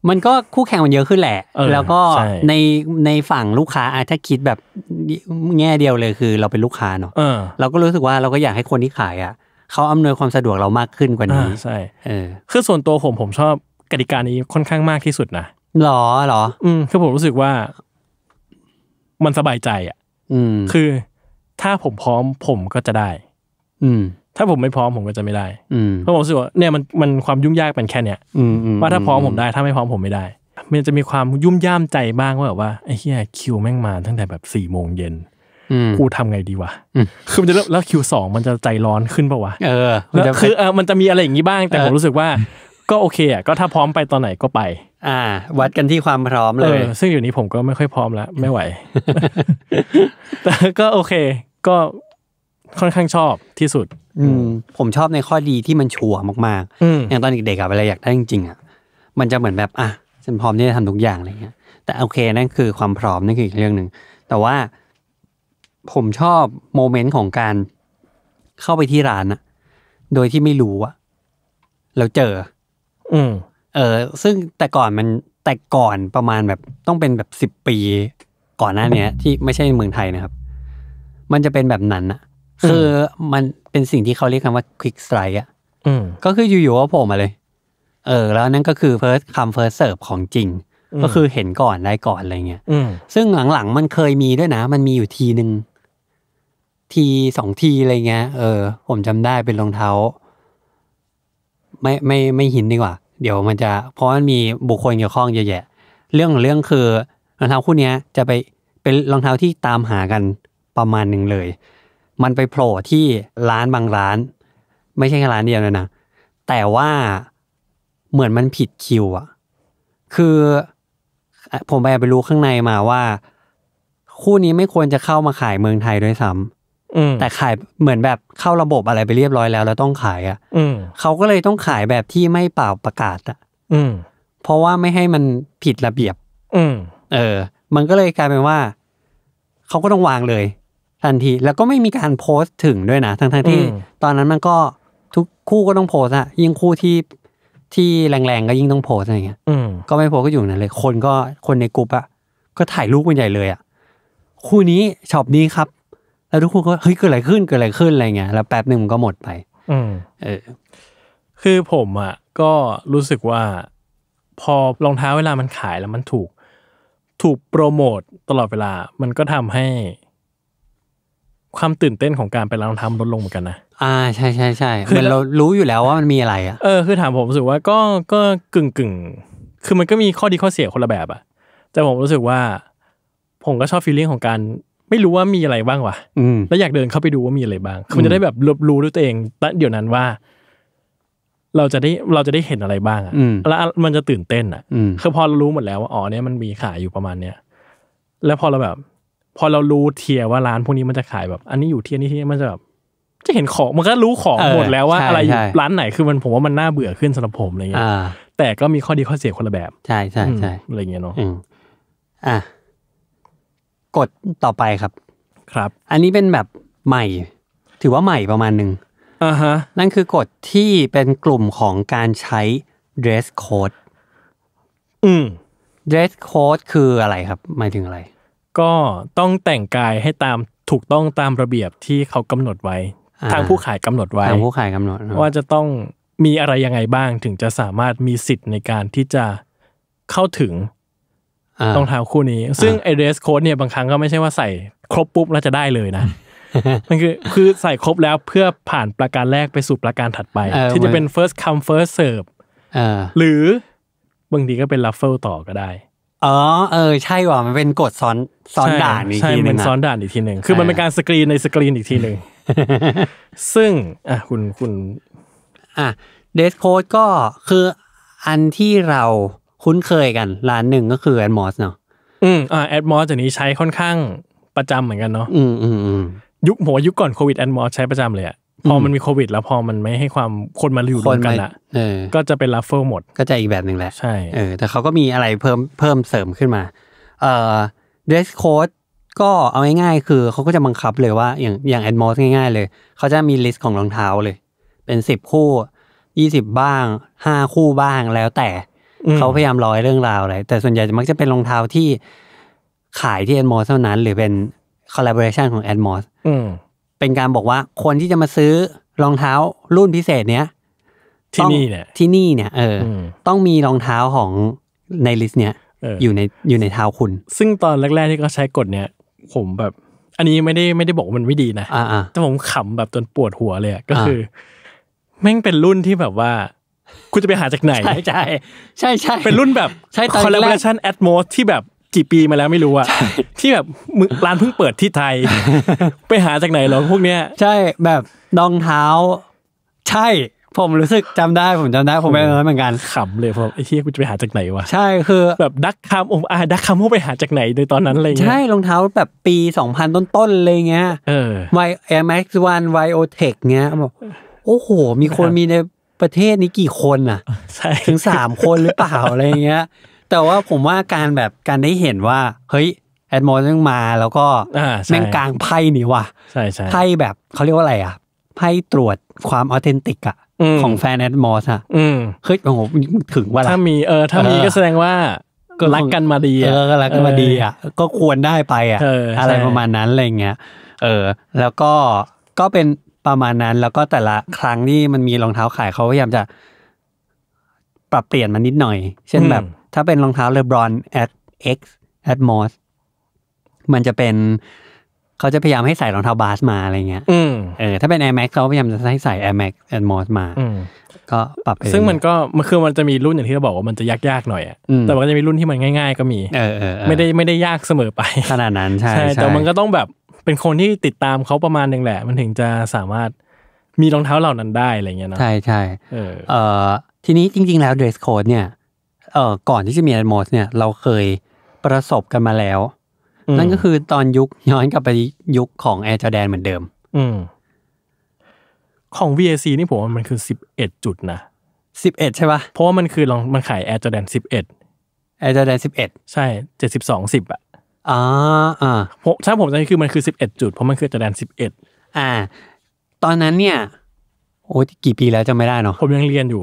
มันก็คู่แข่งมันเยอะขึ้นแหละแล้วก็ในในฝั่งลูกค้าถ้าคิดแบบ แง่เดียวเลยคือเราเป็นลูกค้าเนาะเราก็รู้สึกว่าเราก็อยากให้คนที่ขาย อ่ะเขาอำนวยความสะดวกเรามากขึ้นกว่านี้ใช่เออคือส่วนตัวผม ผม ชอบกติกานี้ค่อนข้างมากที่สุดนะหรอหรอ อืมคือผมรู้สึกว่ามันสบายใจอ่ะ อืมคือถ้าผมพร้อมผมก็จะได้ อืมถ้าผมไม่พร้อมผมก็จะไม่ได้เพราะผมรู้สึกว่าเนี่ยมันมันความยุ่งยากเป็นแค่เนี้ยว่าถ้าพร้อมผมได้ถ้าไม่พร้อมผมไม่ได้ มันจะมีความยุ่มย่ามใจบ้างว่าแบบว่าไอ้เฮียคิวแม่งมาตั้งแต่แบบสี่โมงเย็นกูทำไงดีวะคือมันจะแล้วคิวสองมันจะใจร้อนขึ้นปะวะเออแล้วคือเออมันจะมีอะไรอย่างงี้บ้างแต่ผมรู้สึกว่า ก็โอเคอ่ะก็ถ้าพร้อมไปตอนไหนก็ไป อ่า วัดกันที่ความพร้อมเลยซึ่งอยู่นี้ผมก็ไม่ค่อยพร้อมแล้วไม่ไหวแต่ก็โอเคก็ค่อนข้างชอบที่สุด อืผมชอบในข้อดีที่มันชัวร์มากๆอย่างตอนเด็กๆอะเวลาอยากได้จริงๆอะมันจะเหมือนแบบอ่ะฉันพร้อมที่จะทำทุกอย่างอะไรเงี้ย แต่โอเค นั่นคือความพร้อมนั่นคืออีกเรื่องหนึ่งแต่ว่าผมชอบโมเมนต์ของการเข้าไปที่ร้านอะโดยที่ไม่รู้อะแล้วเจอ อืม เออซึ่งแต่ก่อนมันแต่ก่อนประมาณแบบต้องเป็นแบบสิบปีก่อนหน้าเนี้ยที่ไม่ใช่เมืองไทยนะครับ มันจะเป็นแบบนั้นอะคือมันเป็นสิ่งที่เขาเรียกคำว่าควิกสไลด์อ่ะ ก็คืออยู่ๆว่าผมมาเลย เออ แล้วนั่นก็คือเฟิร์สคำเฟิร์สเซิร์ฟของจริง ก็คือเห็นก่อนได้ก่อนอะไรเงี้ยซึ่งหลังๆ มันเคยมีด้วยนะ มันมีอยู่ทีหนึ่งทีสองทีอะไรเงี้ย เออ ผมจำได้เป็นรองเท้า ไม่ไม่ไม่หินดีกว่า เดี๋ยวมันจะ เพราะมันมีบุคคลเกี่ยวข้องเยอะแยะ เรื่องของเรื่องคือรองเท้าคู่นี้จะไปเป็นรองเท้าที่ตามหากันประมาณหนึ่งเลยมันไปโผล่ที่ร้านบางร้าน ไม่ใช่แค่ร้านเดียวนะนะแต่ว่าเหมือนมันผิดคิวอะคือ ผมไปไปรู้ข้างในมาว่า คู่นี้ไม่ควรจะเข้ามาขายเมืองไทยด้วยซ้ำแต่ขายเหมือนแบบเข้าระบบอะไรไปเรียบร้อย แล้วแล้วต้องขายอะ่ะเขาก็เลยต้องขายแบบที่ไม่เป่าประกาศอะ่ะเพราะว่าไม่ให้มันผิดระเบียบ อืเออ มันก็เลยกลายเป็นว่าเขาก็ต้องวางเลยทันทีแล้วก็ไม่มีการโพสต์ถึงด้วยนะ ทั้งๆที่ ตอนนั้นมันก็ทุกคู่ก็ต้องโพสอะ ยิ่งคู่ที่ที่แรงๆก็ยิ่งต้องโพสอะไรเงี้ยก็ไม่โพสก็อยู่นั่นเลยคนก็คนในกลุ่มอะก็ถ่ายรูปกันใหญ่เลยอะคู่นี้ช็อปนี้ครับ แล้วทุกคนก็เฮ้ยเกิดอะไรขึ้นเกิดอะไรขึ้นอะไรเงี้ย แล้วแป๊บหนึ่งมันก็หมดไป อืเออ คือผมอะก็รู้สึกว่า พอรองเท้าเวลามันขายแล้วมันถูก ถูกโปรโมตตลอดเวลา มันก็ทำให้ความตื่นเต้นของการไปลองทำลดลงเหมือนกันนะ อ่า ใช่ใช่ใช่คือเรารู้อยู่แล้วว่ามันมีอะไรอ่ะเออคือ ถามผมรู้สึกว่า ก็ก็กึ่งกึ่ง คือมันก็มีข้อดีข้อเสียคนละแบบอ่ะแต่ผมรู้สึกว่า ผมก็ชอบฟีลลิ่งของการ ไม่รู้ว่ามีอะไรบ้างวะแล้วอยากเดินเข้าไปดูว่ามีอะไรบ้างคือมันจะได้แบบรับรู้ด้วยตัวเองแต่เดี๋ยวนั้นว่า เราจะได้เราจะได้เห็นอะไรบ้างอ่ะแล้วมันจะตื่นเต้นอ่ะคือ พอรู้หมดแล้วว่าอ๋อเนี่ยมันมีขายอยู่ประมาณเนี้ย แล้วพอเราแบบพอเรารู้เทียว่าร้านพวกนี้มันจะขายแบบ อันนี้อยู่เทียนี้เทียมันจะแบบจะเห็นของมันก็รู้ของหมดแล้วว่า อะไรร้านไหนคือมันผมว่ามันน่าเบื่อขึ้นสำหรับผมอะไรเงี้ยแต่ก็มีข้อดีข้อเสียคนละแบบใช่ใช่ใช่อะไรเงี้ยเนาะอ่ะกดต่อไปครับ ครับ อันนี้เป็นแบบใหม่ ถือว่าใหม่ประมาณหนึ่งอ่าฮะนั่นคือกฎที่เป็นกลุ่มของการใช้ dress code อืม dress code คืออะไรครับหมายถึงอะไรก็ต้องแต่งกายให้ตามถูกต้องตามระเบียบที่เขากำหนดไว้ ทางผู้ขายกำหนดไว้ทางผู้ขายกำหนดว่าจะต้องมีอะไรยังไงบ้างถึงจะสามารถมีสิทธิ์ในการที่จะเข้าถึงรองเท้าคู่นี้ ซึ่งไอเดสโค้ดเนี่ยบางครั้งก็ไม่ใช่ว่าใส่ครบปุ๊บแล้วจะได้เลยนะ มันคือคือใส่ครบแล้วเพื่อผ่านประการแรกไปสู่ประการถัดไป ที่จะเป็น first come first serve หรือบางทีก็เป็น raffle ต่อก็ได้อ๋อ เออใช่ว่ะมันเป็นกดซ้อนซ้อนด่านอีกทีนึงใช่เป็นซ้อนด่านอีกทีหนึ่งคือมันเป็นการสกรีน ในสกรีนอีกทีหนึ่งซึ่งอ่ะคุณคุณ อ่ะเดสโค้ดก็คืออันที่เราคุ้นเคยกันร้านหนึ่งก็คือแอดมอสเนาะอืมอ่าแอดมอสตัวนี้ใช้ค่อนข้างประจำเหมือนกันเนาะอืมอืมยุคหัวยุคก่อนโควิดแอดมอสใช้ประจำเลยอะพอมันมีโควิด แล้วพอมันไม่ให้ความคนมาอยู่รวมกันละก็จะเป็นลัฟเฟิลหมดก็จะอีกแบบหนึ่งแหละใช่เออแต่เขาก็มีอะไรเพิ่มเพิ่มเสริมขึ้นมาเอ่อเดรสโค้ดก็เอาง่ายๆคือเขาก็จะบังคับเลยว่าอย่างอย่างแอดมอสง่ายๆ เลยเขาจะมีลิสต์ของรองเท้าเลย เป็นสิบคู่ยี่สิบบ้างห้าคู่บ้างแล้วแต่เขาพยายามร้อยเรื่องราวอะไรแต่ส่วนใหญ่มักจะเป็นรองเท้าที่ขายที่แอดมอสเท่านั้นหรือเป็นคอลลาบอร์ชันของแอดมอสเป็นการบอกว่า คนที่จะมาซื้อรองเท้ารุ่นพิเศษเนี้ยที่นี่เนี่ยที่นี่เนี่ยเออต้องมีรองเท้าของในลิสต์เนี้ยอยู่ในอยู่ในเท้าคุณ ซึ่งตอนแรกๆที่เขาใช้กฎเนี้ยผมแบบ อันนี้ไม่ได้ไม่ได้บอกมันไม่ดีนะอ่าแต่ผมขำแบบจนปวดหัวเลยก็คือแม่งเป็นรุ่นที่แบบว่าคุณจะไปหาจากไหนใช่ใช่ใช่ใช่เป็นรุ่นแบบใช่คอลเลคชันแอดมอสที่แบบกี่ปีมาแล้วไม่รู้อะที่แบบร้านเพิ่งเปิดที่ไทย ไปหาจากไหนหรอพวกเนี้ยใช่แบบรองเท้า ใช่ ผมรู้สึกจำได้ผมจำได้ผมไปอนั้นเหมือนกันขำเลยผมไอ้ที่กูจะไปหาจากไหนวะใช่คือ แบบดักคำอมอาดักคำพวกไปหาจากไหนในตอนนั้นเลยใช่รองเท้าแบบ ปีสองพันต้นๆเลยเงี้ยเออไวเอ็มเอ็กซ์วันไวโอเทคเงี้ยบอกโอ้โห มีคนมีในประเทศนี้กี่คนอ่ะถึงสามคนหรือเปล่าอะไรเงี้ยแต่ว่าผมว่าการแบบการได้เห็นว่าเฮ้ยแอดมอนต้องมาแล้วก็แม่งกลางไพ่นี่ว่ะใช่ใช่ไพ่แบบเขาเรียกว่าอะไร อ่ะไพ่ตรวจความออเทนติกอ่ะของแฟนแอดมอสอ่ะเฮ้ยโอ้โหถึงว่าถ้ามี เออถ้ามีก็แสดงว่าก็รักกันมาดีเออรักกันมาดีอ่ะก็ควรได้ไปอ่ะอะไรประมาณนั้นอะไรเงี้ยเออ แล้วก็ก็เป็นประมาณนั้นแล้วก็แต่ละครั้งที่มันมีรองเท้าขายเขาพยายามจะ ปรับเปลี่ยนมันนิดหน่อย เช่นแบบถ้าเป็นรองเท้าเลบรอนแอดเอ็กซ์แอดมอสมันจะเป็นเขาจะพยายามให้ใส่รองเท้าบาสมาอะไรเงี้ยเออถ้าเป็น Air Max เขาพยายามจะให้ใส่ Air Max a d m o s มาก็ปรับซึ่งมันก็มันคือมันจะมีรุ่นอย่างที่เราบอกว่ามันจะยากๆหน่อยอ่ะแต่มันก็จะมีรุ่นที่มันง่ายๆก็มี เออไม่ได้ไม่ได้ยากเสมอไปขนาดนั้นใช่แต่มันก็ต้องแบบเป็นคนที่ติดตามเขาประมาณนึงแหละ มันถึงจะสามารถมีรองเท้าเหล่านั้นได้อะไรเงี้ยเนาะใช่ใช่เออทีนี้จริง ๆ แล้ว dress code เนี่ยเอ่อก่อนที่จะมีแอดมอสเนี่ย เราเคยประสบกันมาแล้ว นั่นก็คือตอนยุค ย้อนกลับไปยุคของแอร์จอแดนเหมือนเดิมอืมของ VAC นี่ผมว่ามันคือสิบเอ็ดจุดนะสิบเอ็ดใช่ปะเพราะว่ามันคือลองมันขายแอร์จอแดนสิบเอ็ดแอร์จอแดนสิบเอ็ดใช่เจ็ดสิบสองสิบอ่ะอ่าอ่าใชาผมจำคือมันคือสิบเอ็ดจุด เพราะมันคือจอแดนสิบเอ็ดอ่า ตอนนั้นเนี่ยโอ้กี่ปีแล้วจะไม่ได้เนาะผมยังเรียนอยู่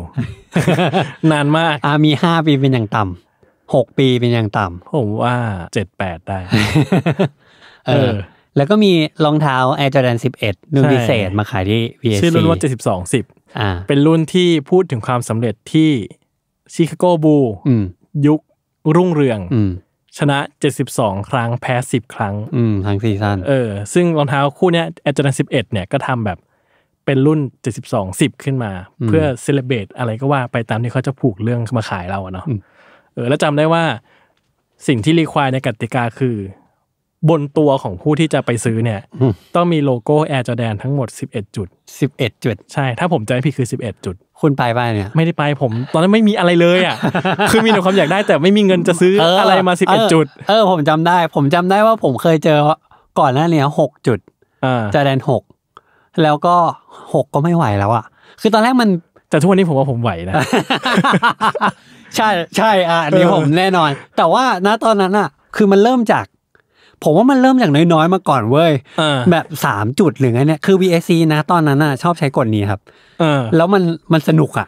นานมากอามีห้าปีเป็นอย่างต่ำหกปีเป็นอย่างต่ำผมว่าเจ็ดแปดได้เออแล้วก็มีรองเท้า Air Jordan 11 รุ่นพิเศษมาขายที่ VAC ชื่อรุ่นว่า 7210อ่าเป็นรุ่นที่พูดถึงความสำเร็จที่ชิคาโกบูยุครุ่งเรืองชนะ 72 ครั้งแพ้ 10 ครั้งทั้งซีซั่นเออซึ่งรองเท้าคู่นี้ Air Jordan 11เนี่ยก็ทำแบบเป็นรุ่น 72 10ขึ้นมา เพื่อเซเลบรตอะไรก็ว่าไปตามที่เขาจะผูกเรื่องมาขายเราเนาะเออแล้วจำได้ว่าสิ่งที่รีควายในกติกาคือ บนตัวของผู้ที่จะไปซื้อเนี่ยต้องมีโลโก้แอร์จอแดนทั้งหมด 11 จุด11 จุดใช่ ถ้าผมจำไม่ผิดคือ 11 จุดคุณไปปาะเนี่ยไม่ได้ไปผม ตอนนั้นไม่มีอะไรเลยอ่ะคือมีแต่ความอยากได้แต่ไม่มีเงินจะซื้ออะไรมา11 จุดเออผมจำได้ ผมจำได้ว่าผมเคยเจอก่อนหน้านี้หกจุดจอแดนหกแล้วก็หกก็ไม่ไหวแล้วอ่ะคือตอนแรกมันแต่ทุกวันนี้ผมว่าผมไหวนะ ใช่ใช่อ่ะอันนี้ผมแน่นอน แต่ว่าณตอนนั้นอ่ะ คือมันเริ่มจาก ผมว่ามันเริ่มจากน้อยๆมาก่อนเว้ย แบบสามจุดหรือไงเนี่ย คือ VSC นะตอนนั้นอ่ะ ชอบใช้กฎนี้ครับแล้วมันมันสนุกอ่ะ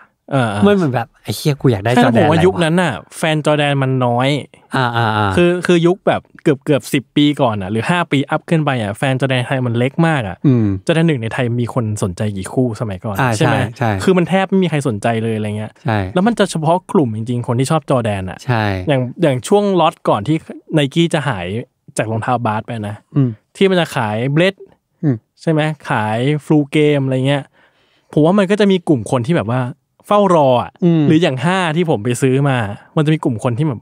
มันเหมือนแบบไอ้เชี่ยกูอยากได้จอแดนผมว่ายุคนั้นน่ะ แฟนจอแดนมันน้อยอ่าอ่าคือคือยุคแบบเกือบเกือบสิบปีก่อนอ่ะหรือห้าปีอัพขึ้นไปอ่ะ แฟนจอแดนไทยมันเล็กมากอ่ะจอแดนหนึ่งในไทยมีคนสนใจกี่คู่สมัยก่อน ใช่ไหมใช่คือมันแทบไม่มีใครสนใจเลยอะไรเงี้ยใช่แล้วมันจะเฉพาะกลุ่มจริงๆ คนที่ชอบจอแดนอ่ะ ใช่ อย่างอย่างช่วงล็อตก่อนที่ไนกี้จะหายจากรองเท้าบาสไปนะ ที่มันจะขายเบลดใช่ไหมขายฟลูเกมอะไรเงี้ย ผมว่ามันก็จะมีกลุ่มคนที่แบบว่าเฝ้ารออ่ะหรืออย่างห้าที่ผมไปซื้อมา มันจะมีกลุ่มคนที่แบบ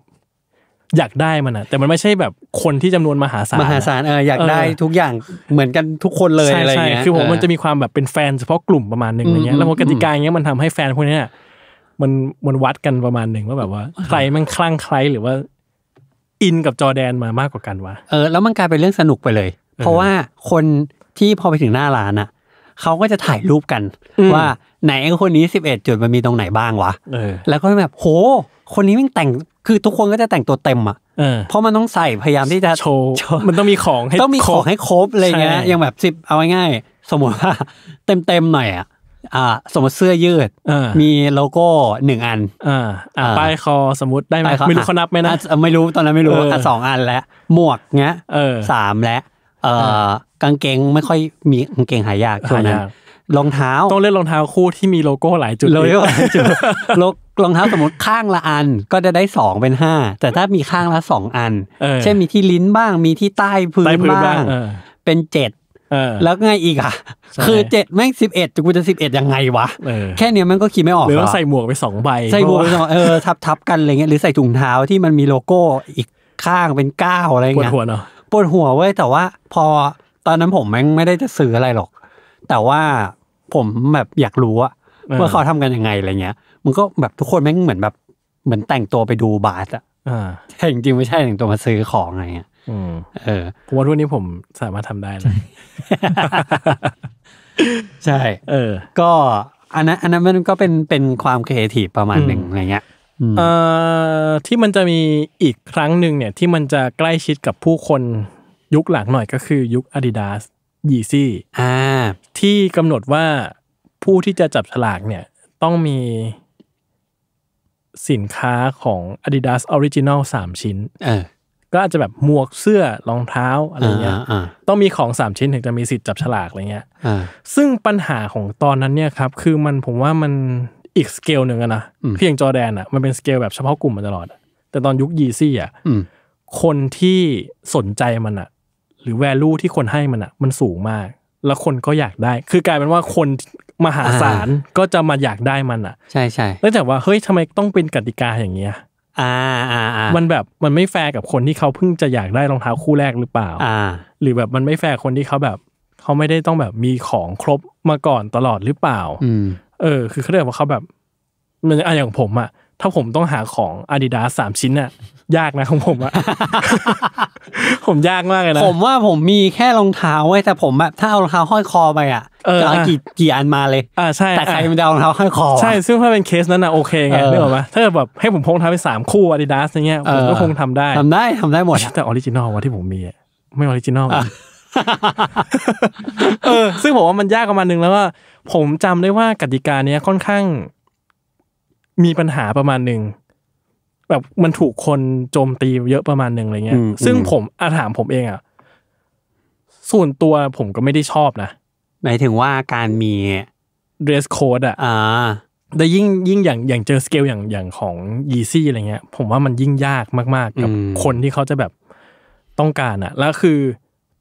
อยากได้มันอะแต่มันไม่ใช่แบบคนที่จำนวนมหาศาล มหาศาลเอออยากได้ทุกอย่างเหมือนกันทุกคนเลยอะไรอย่างเงี้ยคือผมมันจะมีความแบบเป็นแฟนเฉพาะกลุ่มประมาณหนึ่งอย่างเงี้ยแล้วกติกาเงี้ยมันทำให้แฟนพวกนี้มันมันวัดกันประมาณหนึ่งว่าแบบว่า ใครมันคลั่งใครหรือว่า อินกับจอแดนมามากกว่ากันวะเออแล้วมันกลายเป็นเรื่องสนุกไปเลย เพราะว่าคนที่พอไปถึงหน้าร้านอะเขาก็จะถ่ายรูปกันว่าไหนคนนี้สิบเอ็ดจุดมันมีตรงไหนบ้างวะแล้วก็แบบโหคนนี้มันแต่งคือทุกคนก็จะแต่งตัวเต็มอ่ะเพราะมันต้องใส่พยายามที่จะโชว์มันต้องมีของให้ต้องมีของให้ครบอะไรเงี้ยอย่างแบบสิบเอาง่ายๆสมมติว่าเต็มเต็มหน่อยอ่ะอ่า สมมติเสื้อยืดมีโลโก้หนึ่งอันอ่าป้ายคอสมมติได้ไหมไม่รู้เขานับไหมนะไม่รู้ตอนนั้นไม่รู้อ่สองอันแล้ว หมวกเงี้ยสามแล้วเอ่อกางเกงไม่ค่อยมีกางเกงหายากเท่านั้นรองเท้าต้องเลือกรองเท้าคู่ที่มีโลโก้หลายจุดเลโก้จุดรองเท้าสมมติข้างละอันก็จะได้สองเป็นห้าแต่ถ้ามีข้างละสองอัน เช่นมีที่ลิ้นบ้างมีที่ใต้พื้นบ้าง เป็นเจ็ดแล้วไงอีกอ่ะคือเจ็ดแม่งสิบเอ็ดกูจะสิบเอ็ดยังไงวะ แค่เนี้ยมันก็ขีดไม่ออกหรือว่าใส่หมวกไปสองใบใส่หมวกไปสองเออทับทับกันอะไรเงี้ยหรือใส่ถุงเท้าที่มันมีโลโก้อีกข้างเป็นเก้าอะไรเงี้ยปวดหัวเนาะปวดหัวเว้ยแต่ว่าพอตอนนั้นผมแม่งไม่ได้จะซื้ออะไรหรอก แต่ว่าผมแบบอยากรู้อะว่าเขาทำกันยังไงอะไรเงี้ยมันก็แบบทุกคนแม่งเหมือนแบบ เหมือนแต่งตัวไปดูบาสอะแต่จริงๆ ไม่ใช่แต่งตัวมาซื้อของอะไรเงี้ยเออผมว่าทุกนนี้ผมสามารถทำได้เลยใช่ เออ ก็อันนั้นอันนั้นมันก็เป็นเป็นความครีเอทีฟประมาณหนึ่งอะไรเงี้ยออที่มันจะมีอีกครั้งหนึ่งเนี่ย ที่มันจะใกล้ชิดกับผู้คนยุคหลังหน่อยก็คือยุค Adidas ยีซี่ที่กำหนดว่าผู้ที่จะจับฉลากเนี่ยต้องมีสินค้าของ Adidas Original สามชิ้นก็อาจจะแบบหมวกเสื้อรองเท้าอะไรเงี้ยต้องมีของสามชิ้นถึงจะมีสิทธิ์จับฉลากอะไรเงี้ยซึ่งปัญหาของตอนนั้นเนี่ยครับ คือมันผมว่ามันอีกสเกลหนึ่งนะ เพียงจอแดนอ่ะมันเป็นสเกลแบบเฉพาะกลุ่มมาตลอด แต่ตอนยุคยีซี่อ่ะคนที่สนใจมันอ่ะ หรือแวลูที่คนให้มันอ่ะ มันสูงมาก แล้วคนก็อยากได้ คือกลายเป็นว่าคนมหาศาลก็จะมาอยากได้มันอ่ะ ใช่ใช่แล้วจากว่าเฮ้ยทำไมต้องเป็นกติกาอย่างเงี้ยอ่าอ่ามันแบบมันไม่แฟร์กับคนที่เขาเพิ่งจะอยากได้รองเท้าคู่แรกหรือเปล่า อ่า หรือแบบมันไม่แฟร์คนที่เขาแบบเขาไม่ได้ต้องแบบมีของครบมาก่อนตลอดหรือเปล่าเออคือเขาเรียกว่าเขาแบบ มันอะอย่างผมอะถ้าผมต้องหาของอาดิดาสามชิ้นอ่ะยากนะของผมอะผมยากมากเลยนะผมว่าผมมีแค่รองเท้าไว้แต่ผมแบบถ้าเอารองเท้าห้อยคอไปอ่ะเอากี่กี่อันมาเลยอ่าใช่แต่ใครมันด้เอารองเท้าห้อยคอใช่ซึ่งถ้าเป็นเคสนั้นอะโอเค ไงไม่ออกมถ้าแบบให้ผมพกเท้าไปสามคู่อาดิดาสอย่างเงี้ยผมก็คงทำได้ทำได้ทำได้หมดแต่ออริจินอลว่ะที่ผมมีไม่ออริจินอลเออ ซึ่งผมว่ามันยากประมาณนึงแล้วว่าผมจำได้ว่ากติกาเนี้ยค่อนข้าง มีปัญหาประมาณหนึ่งแบบมันถูกคนโจมตีเยอะประมาณหนึ่งอะไรเงี้ยซึ่งผมอาถามผมเองอ่ะ ส่วนตัวผมก็ไม่ได้ชอบนะหมายถึงว่าการมี dress code อะอ่าแต่ยิ่งยิ่งอย่างอย่างเจอสเกลอย่างอย่างของยีซี่อะไรเงี้ย ผมว่ามันยิ่งยากมากๆ กับคนที่เขาจะแบบต้องการอ่ะ แล้วคือ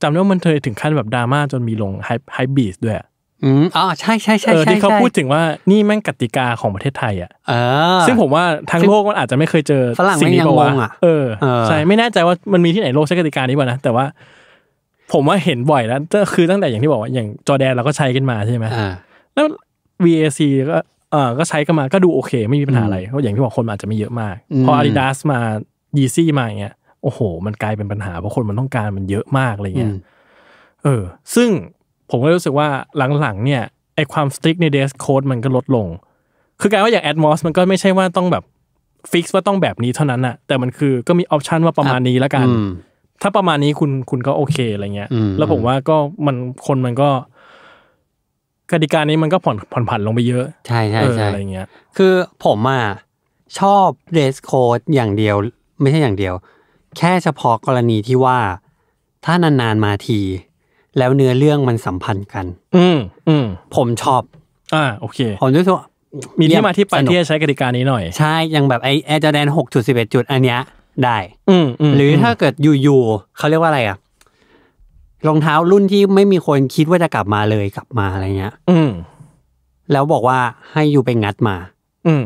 จำได้ว่ามันเคยถึงขั้นแบบดราม่าจนมีลงไฮไฮบีสด้วยอืมอ๋อใช่ใช่ใช่ใช่ที่เขาพูดถึงว่านี่แม่งกติกาของประเทศไทย อ่ะเออซึ่งผมว่าทั้งโลกมันอาจจะไม่เคยเจอฝรั่งสิ่งนี้ม่ยังะวงงอะเออใช่ไม่แน่ใจว่ามันมีที่ไหนโลกใช้กติกานี้บ้างนะแต่ว่า ผมว่าเห็นบ่อยแล้วก็คือตั้งแต่อย่างที่บอกว่า อย่างจอแดนเราก็ใช้กันมาใช่ไหมแล้ว VAC ก็เออก็ใช้กันมาก็ดูโอเค ไม่มีปัญหาอะไรเพราะอย่างที่บอกคนมอาจจะไม่เยอะมากพออาดิดาสมายีซี่มาอย่างเงี้ยโอ้โห มันกลายเป็นปัญหาเพราะคนมันต้องการมันเยอะมากอะไรเงี้ย เออ ซึ่งผมก็รู้สึกว่าหลังๆเนี่ยไอความสติ๊กในเดสโค้ดมันก็ลดลง คือการว่าอย่างแอดมอสมันก็ไม่ใช่ว่าต้องแบบฟิกว่าต้องแบบนี้เท่านั้นอะแต่มันคือก็มีออปชันว่าประมาณนี้แล้วกัน ถ้าประมาณนี้คุณคุณก็โอเค อะไรเงี้ย แล้วผมว่าก็มันคนมันก็กติกานี้มันก็ผ่อนผ่อนผันลงไปเยอะ ใช่ใช่ใช่อะไรเงี้ย คือผมอ่ะชอบเดสโค้ดอย่างเดียวไม่ใช่อย่างเดียวแค่เฉพาะกรณีที่ว่าถ้านานๆมาที แล้วเนื้อเรื่องมันสัมพันธ์กัน อืมอืมผมชอบ อ่าโอเคผมรู้สึก่มีที่มาที่ไปที่จะใช้กติกานี้หน่อย ใช่ยังแบบไอแอร์จอแดนหกจุดสิบเอ็ดจุดอันเนี้ยได้ อืมหรือถ้าเกิดอยู่ๆเขาเรียกว่าอะไรอ่ะ รองเท้ารุ่นที่ไม่มีคนคิดว่าจะกลับมาเลยกลับมาอะไรเงี้ย อืมแล้วบอกว่าให้อยู่ไปงัดมา อืม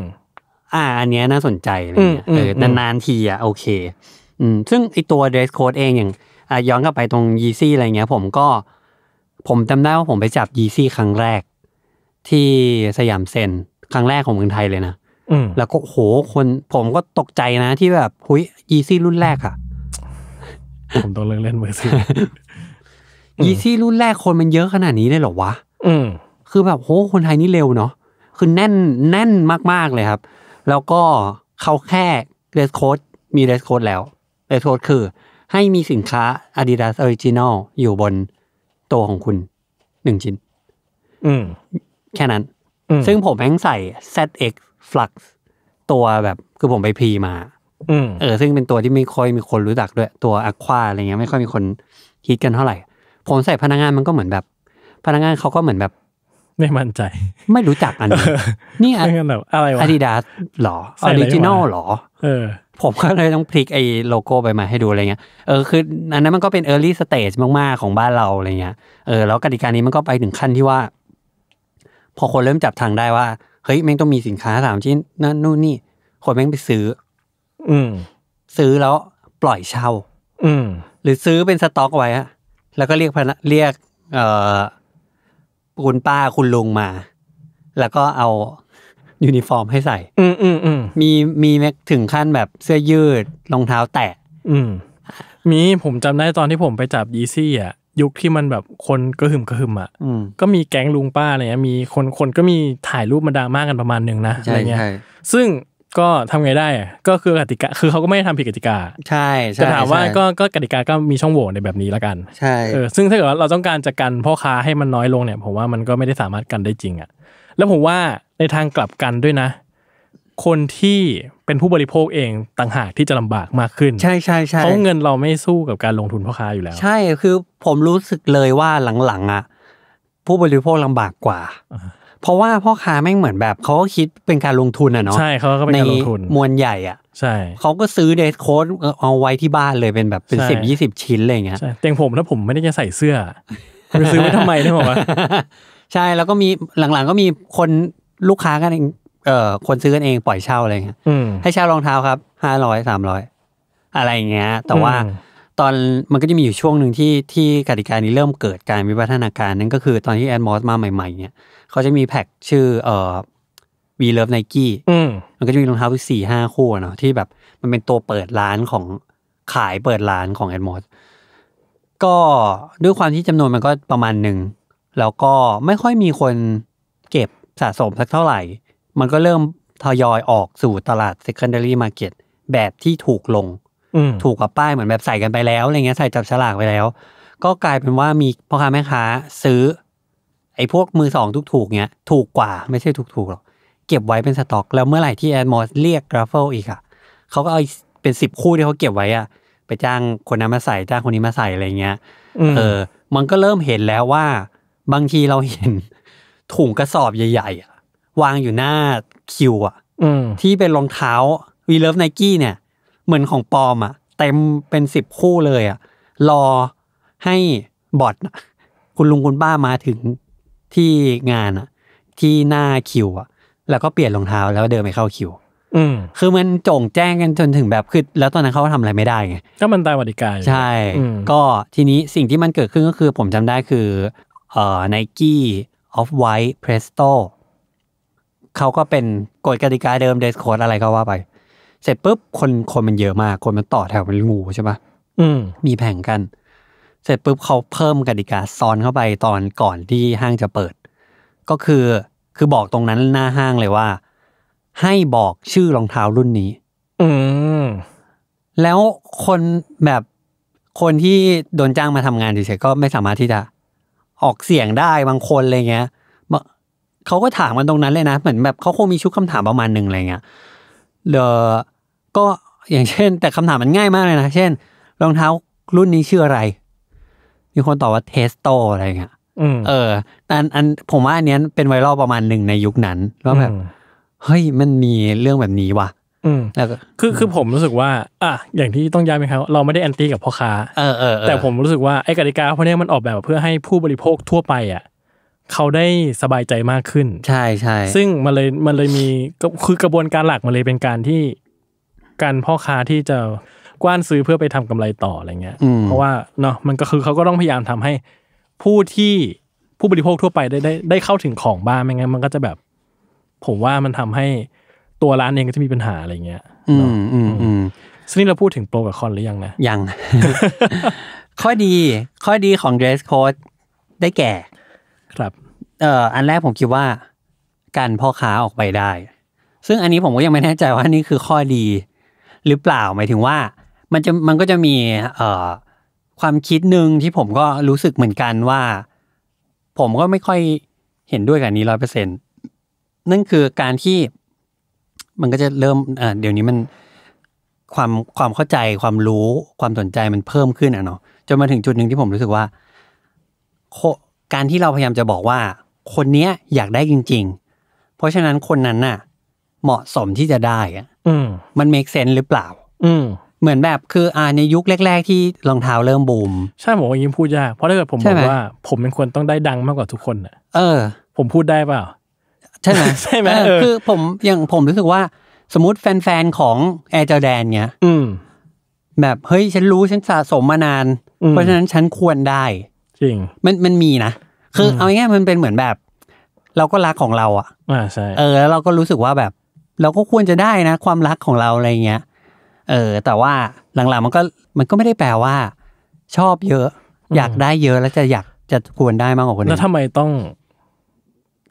อ่า อันเนี้ยน่าสนใจอะไรเงี้ยเออนานๆทีอ่ะโอเคอืมซึ่งไอตัว dress code เองอย่างย้อนกลับไปตรงยีซี่อะไรเงี้ย ผมก็ ผมจำได้ว่าผมไปจับยีซี่ครั้งแรก ที่สยามเซ็น ครั้งแรกของเมืองไทยเลยนะแล้วก็โหคนผมก็ตกใจนะที่แบบหุยยีซี่รุ่นแรกอะผมต้องเล่นเล่นมือซือยีซี่รุ่นแรกคนมันเยอะขนาดนี้เลยเหรอวะ อืม คือแบบโห คนไทยนี่เร็วเนาะคือแน่นแน่นมาก ๆ เลยครับ แล้วก็เขาแค่เดสโค้ดมีเดสโค้ดแล้วเอทโทษคือ ให้มีสินค้า Adidas Original อยู่บนตัวของคุณหนึ่งชิ้นแค่นั้น ซึ่งผมแม่งใส่ ZX Flux ตัวแบบคือผมไปพีมาเออซึ่งเป็นตัวที่ไม่ค่อยมีคนรู้จักด้วย ตัวอะควาอะไรเงี้ยไม่ค่อยมีคนคิดกันเท่าไหร่ ผมใส่พนักงานมันก็เหมือนแบบ พนักงานเขาก็เหมือนแบบไม่มั่นใจ ไม่รู้จักอันนี้ นี่อะไรวะอาดิดาสหรอออริจินอลหรอ เออ ผมก็เลยต้องพลิกไอ้โลโก้ไปมาให้ดูอะไรเงี้ยเออคืออันนั้นมันก็เป็นเออร์ลี่สเตจมากๆ ของบ้านเราอะไรเงี้ยเออแล้วกติกานี้มันก็ไปถึงขั้นที่ว่า พอคนเริ่มจับทางได้ว่า เฮ้ยแม่งต้องมีสินค้าสามชิ้นนั่นนู่นนี่ คนแม่งไปซื้อ อืม ซื้อแล้วปล่อยเช่า อืม หรือซื้อเป็นสต็อกไว้ฮะแล้วก็เรียกพนักเรียก เอ่อคุณป้าคุณลุงมา แล้วก็เอายูนิฟอร์มให้ใส่ อืมอืมอืมมีมีแมกถึงขั้นแบบ เสื้อยืดรองเท้าแตะ อืม มีผมจำได้ตอนที่ผมไปจับยีซี่อ่ะยุคที่มันแบบคนก็หึ่มกระหึ่มอ่ะก็มีแก๊งลุงป้าอะไรเงี้ยมีคนคนก็มีถ่ายรูปมาดามากันประมาณหนึ่งนะอะไรเงี้ยซึ่งก็ทำไงได้ก็คือกติกาคือเขาก็ไม่ได้ทำผิดกติกาใช่ใช่แต่ถามว่าก็ก็กติกาก็มีช่องโหว่ในแบบนี้ละกันใช่เออซึ่งถ้าเกิดว่าเราต้องการจะกันพ่อค้าให้มันน้อยลงเนี่ยผมว่ามันก็ไม่ได้สามารถกันได้จริงอ่ะแล้วผมว่าในทางกลับกันด้วยนะ คนที่เป็นผู้บริโภคเองต่างหากที่จะลำบากมากขึ้น ใช่ใช่ใช่เพราะเงินเราไม่สู้กับการลงทุนพ่อค้าอยู่แล้ว ใช่คือผมรู้สึกเลยว่าหลังๆอ่ะผู้บริโภคลำบากกว่าเพราะว่าพ่อค้าแม่งเหมือนแบบเขาก็คิดเป็นการลงทุนอะเนาะใช่เขาก็เป็นการลงทุนมวลใหญ่อ่ะใช่เขาก็ซื้อเดสโค้ดเอาไว้ที่บ้านเลยเป็นแบบเป็นสิบยี่สิบชิ้นอะไรเงี้ยใช่เตียงผมแล้วผมไม่ได้จะใส่เสื้อไปซื้อไว้ทำไมเนี่ยกว่าใช่แล้วก็มีหลังๆก็มีคนลูกค้ากันเองเอ่อคนซื้อกันเองปล่อยเช่าอะไรเงี้ยให้เช่ารองเท้าครับห้าร้อยสามร้อยอะไรเงี้ยแต่ว่าตอนมันก็จะมีอยู่ช่วงหนึ่งที่ที่กติกานี้เริ่มเกิดการวิวัฒนาการนั่นก็คือตอนที่แอดมอสมาใหม่ ๆเนี่ยขาจะมีแพ็กชื่อเอ่อวีเลิฟไนกี้มันก็จะมีรองเท้าทสี่ห้าคู่เนาะที่แบบมันเป็นตัวเปิดร้านของขายเปิดร้านของแอดมอสก็ด้วยความที่จำนวนมันก็ประมาณหนึ่ง แล้วก็ไม่ค่อยมีคนเก็บสะสมสักเท่าไหร่ มันก็เริ่มทยอยออกสู่ตลาด secondary market แบบที่ถูกลง ถูกกับป้ายเหมือนแบบใส่กันไปแล้วอะไรเงี้ยใส่จับฉลากไปแล้ว ก็กลายเป็นว่ามีพ่อค้าแม่ค้าซื้อไอ้พวกมือสองถูกๆเนี้ย ถูกกว่าไม่ใช่ถูกๆหรอกเก็บไว้เป็นสต็อกแล้วเมื่อไหร่ที่แอดมอสเรียกกราฟเฟลอีกอ่ะเขาก็เอาเป็นสิบคู่ที่เขาเก็บไว้อ่ะไปจ้างคนนั้นมาใส่ จ้างคนนี้มาใส่อะไรเงี้ยเออ มันก็เริ่มเห็นแล้วว่า บางทีเราเห็น ถุงกระสอบใหญ่ๆ วางอยู่หน้าคิว อ่ะที่เป็นรองเท้าวีเลฟไนกี้เนี่ยเหมือนของปอมอ่ะเต็มเป็นสิบคู่เลยอ่ะรอให้บอทคุณลุงคุณป้ามาถึงที่งานอะที่หน้าคิวอะแล้วก็เปลี่ยนรองเท้าแล้วเดินไปเข้าคิว อืมคือมันจงแจ้งกัน จนถึงแบบคือแล้วตอนนั้นเขาทำอะไรไม่ได้ไงก็มันตายันติกาย ใช่ ก็ทีนี้สิ่งที่มันเกิดขึ้นก็คือผมจำได้คือเอ่อไนกี้ออฟไวท์เพรสโตเขาก็เป็นกฎกติกาเดิมเดสโคดอะไรก็ว่าไป เสร็จปุ๊บคนคนมันเยอะมาก คนมันต่อแถวเป็นงูใช่ปะอืมมีแผงกันเสร็จปุ๊บเขาเพิ่มกติกาซ้อนเข้าไปตอนก่อนที่ห้างจะเปิด ก็คือคือบอกตรงนั้นหน้าห้างเลยว่า ให้บอกชื่อรองเท้ารุ่นนี้ อืมแล้วคนแบบคนที่โดนจ้างมาทำงานเฉยๆก็ไม่สามารถที่จะ ออกเสียงได้บางคนอะไรเงี้ยเขาก็ถามกันตรงนั้นเลยนะเหมือนแบบเขาคงมีชุดคำถามประมาณหนึ่งอะไรเงี้ยเดอก็อย่างเช่น แต่คำถามมันง่ายมากเลยนะเช่น รองเท้ารุ่นนี้ชื่ออะไรมีคนตอบว่าเทสโตอะไรเงี้ยเออแต่อันผมว่าอันเนี้ยเป็นไวรัลประมาณหนึ่งในยุคนั้นว่าแบบเฮ้ยมันมีเรื่องแบบนี้ว่ะแล้วคือคือผมรู้สึกว่าอ่ะอย่างที่ต้องย้ำไมครับ เราไม่ได้แอนตี้กับพ่อค้าเออเออแต่ผมรู้สึกว่าไอ้กติกาพวกนี้มันออกแบบเพื่อให้ผู้บริโภคทั่วไปอ่ะ เขาได้สบายใจมากขึ้น ใช่ใช่ซึ่งมันเลยมันเลยมีก็คือกระบวนการหลักมันเลยเป็นการที่การพ่อค้าที่จะกว้านซื้อเพื่อไปทำกำไรต่ออะไรเงี้ย เพราะว่าเนาะมันก็คือเขาก็ต้องพยายามทำให้ผู้ที่ผู้บริโภคทั่วไปได้ได้ได้เข้าถึงของบ้าง ไม่งั้นมันก็จะแบบ ผมว่ามันทำให้ตัวร้านเองก็จะมีปัญหาอะไรเงี้ยอืมอืมอืมซึ่งนี่เราพูดถึงโปรกับคอนหรือยังนะ ยังข้อดีข้อดีของ dress code ได้แก่ ครับเอ่ออันแรกผมคิดว่า การพ่อค้าออกไปได้ ซึ่งอันนี้ผมก็ยังไม่แน่ใจว่านี่คือข้อดี หรือเปล่าหมายถึงว่ามันจะมันก็จะมี เอ่อ ความคิดหนึ่งที่ผมก็รู้สึกเหมือนกันว่า ผมก็ไม่ค่อยเห็นด้วยกับนี้ร้อยเปอร์เซ็นนั่นคือการที่มันก็จะเริ่มเดี๋ยวนี้มันความความเข้าใจความรู้ความสนใจมันเพิ่มขึ้นอ่ะเนาะจนมาถึงจุดหนึ่งที่ผมรู้สึกว่าการที่เราพยายามจะบอกว่า คนเนี้ยอยากได้จริง ๆ เพราะฉะนั้นคนนั้นน่ะ เหมาะสมที่จะได้อ่ะมันเมคเซนหรือเปล่า อืเหมือนแบบ คืออ่าในยุคแรก ๆ ที่รองเท้าเริ่มบูม ใช่ ผมว่าอย่างพูดยากเพราะถ้าเกิดผมบอกว่า ผมเป็นคนต้องได้ดังมากกว่าทุกคนอ่ะเออ ผมพูดได้เปล่าใช่ไหมใช่ไหมคือผมอย่างผมรู้สึกว่า สมมติแฟน ๆ ของแอร์จอแดนเนี้ยอืมแบบ เฮ้ย ฉันรู้ฉันสะสมมานาน เพราะฉะนั้นฉันควรได้ จริง มันมันมีนะ คือเอาง่ายมันเป็นเหมือนแบบ เราก็รักของเราอ่ะอ่าใช่เออ แล้วเราก็รู้สึกว่าแบบ เราก็ควรจะได้นะ ความรักของเราอะไรเงี้ยเออแต่ว่าหลังๆมันก็มันก็ไม่ได้แปลว่า ชอบเยอะ อยากได้เยอะแล้วจะอยากจะควรได้มากกว่าคนอื่นแล้วทำไมต้อง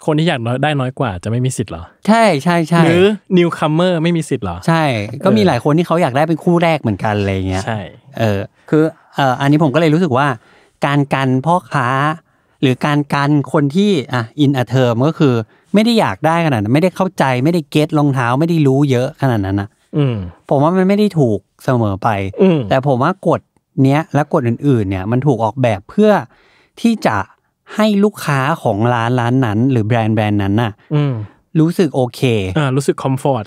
คนที่อยากได้น้อยกว่าจะไม่มีสิทธิ์เหรอใช่ใช่ใช่หรือนิวคัมเมอร์ไม่มีสิทธิ์เหรอใช่ก็มีหลายคนที่เขาอยากได้เป็นคู่แรกเหมือนกันอะไรเงี้ยใช่เออคือเอออันนี้ผมก็เลยรู้สึกว่า การกันพ่อค้า หรือการกันคนที่อ่ะอินอเทอมก็คือไม่ได้อยากได้ขนาดนั้นไม่ได้เข้าใจ ไม่ได้เก็ตรองเท้าไม่ได้รู้เยอะ ขนาดนั้นนะผมว่ามันไม่ได้ถูกเสมอไปแต่ผมว่ากฎเนี้ย และกฎอื่น ๆเนี่ย มันถูกออกแบบเพื่อที่จะให้ลูกค้าของร้านร้านนั้น หรือแบรนด์แบรนด์นั้นน่ะรู้สึกโอเคอรู้สึกคอมฟอร์ต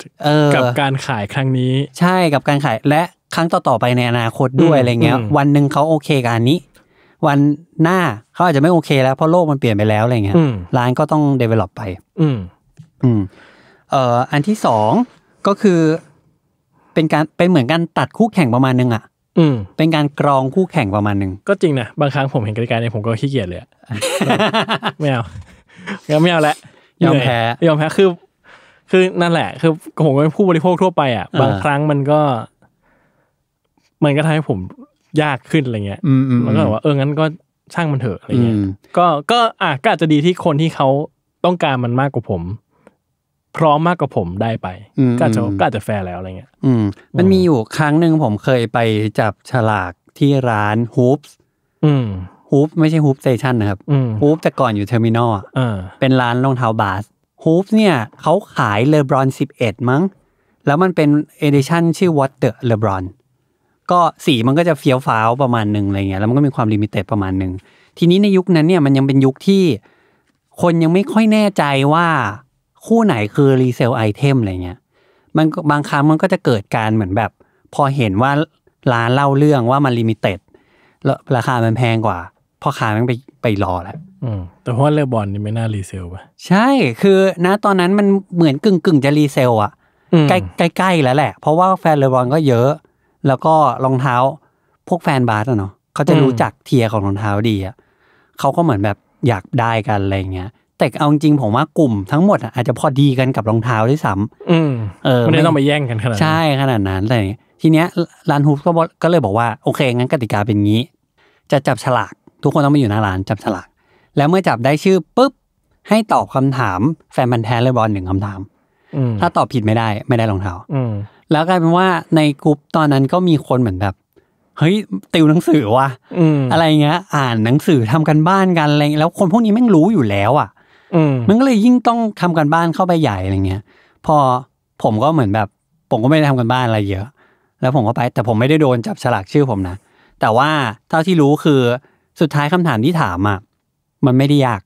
กับการขายครั้งนี้ ใช่กับการขายและครั้งต่อๆไปในอนาคตด้วยอะไรเงี้ยวันหนึ่งเขาโอเคกับอันนี้ วันหน้าเขาอาจจะไม่โอเค แล้วเพราะโลกมันเปลี่ยนไปแล้วอะไรเงี้ยร้านก็ต้องเดเวล็อปไป อืม อืมเอ่อ อันที่สองก็คือเป็นการเป็นเหมือนการตัดคู่แข่งประมาณนึงอ่ะอืม เป็นการกรองคู่แข่งประมาณนึง ก็จริงนะบางครั้งผมเห็นกติกาเนี่ยผมก็ขี้เกียจเลยไม่เอาไม่เอาละยอมแพ้ยอมแพ้คือ คือนั่นแหละ คือ ผมเป็นผู้บริโภคทั่วไปอ่ะบางครั้งมันก็มันก็ทำให้ผมยากขึ้นอะไรเงี้ยมันก็แบบว่า เอองั้นก็ช่างมันเถอะอะไรเงี้ยก็ก็อ่ะก็อาจจะดีที่คนที่เขาต้องการมันมากกว่าผมพร้อมมากกว่าผมได้ไปก็จะก็จะแฟร์แล้วอะไรเงี้ยอืม มันมีอยู่ครั้งหนึ่งผมเคยไปจับฉลากที่ร้านฮูปส์ฮูปไม่ใช่ฮูปสเตชันนะครับฮูปแต่ก่อนอยู่เทอร์มินอลเป็นร้านรองเท้าบาสฮูปเนี่ยเขาขายเลบรอนสิบเอ็ดมั้ง แล้วมันเป็นเอดิชันชื่อวอตเตอร์เลบรอนก็สีมันก็จะเฟี้ยวฟ้าวประมาณหนึ่งอะไรเงี้ยแล้วมันก็มีความลิมิเต็ดประมาณหนึ่งทีนี้ในยุคนั้นเนี่ยมันยังเป็นยุคที่ คนยังไม่ค่อยแน่ใจว่าคู่ไหนคือรีเซลไอเทมอะไรเงี้ย มันบางครั้งมันก็จะเกิดการเหมือนแบบ พอเห็นว่าร้านเล่าเรื่องว่ามันลิมิเต็ดแล้วราคามันแพงกว่าพ่อค้ามันไปไปรอแล้วอืมแต่ว่าเลบอนนี่ไม่น่ารีเซลป่ะใช่คือนะตอนนั้นมันเหมือนกึ่งกึ่งจะรีเซลอะใกล้ใกล้แล้วแหละ เพราะว่าแฟนเลบอนก็เยอะ แล้วก็รองเท้า พวกแฟนบาสอะเนาะเขาจะรู้จักเทียของรองเท้าดีอะเขาก็เหมือนแบบอยากได้กันอะไรเงี้ยแต่เอาจริงผมว่ากลุ่มทั้งหมดอาจจะพอดีกันกับรองเท้าด้วยซ้ำมเออไม่ต้องไปแย่งกันขนาดใช่ ขนาดนั้นเลย ทีเนี้ยร้านฮูฟก็ก็เลยบอกว่า โอเคงั้นกติกาเป็นงี้ จะจับฉลาก ทุกคนต้องมาอยู่หน้าร้านจับฉลากแล้วเมื่อจับได้ชื่อปุ๊บให้ตอบคำถามแฟนบันแทนเลยบอลหนึ่งคำถามถ้าตอบผิดไม่ได้ ไม่ได้รองเท้าแล้วกลายเป็นว่าในกลุ่มตอนนั้นก็มีคนเหมือนแบบเฮ้ยติวหนังสือว่ะอะไรเงี้ยอ่านหนังสือทำกันบ้านกันอะไรแล้วคนพวกนี้แม่งรู้อยู่แล้วอ่ะมันก็เลยยิ่งต้องทำกันบ้านเข้าไปใหญ่อะไรเงี้ยพอผมก็เหมือนแบบ ผมก็ไม่ได้ทำกันบ้านอะไรเยอะ แล้วผมก็ไปแต่ผมไม่ได้โดนจับฉลากชื่อผมนะแต่ว่าเท่าที่รู้คือสุดท้ายคำถามที่ถามอ่ะมันไม่ได้ยาก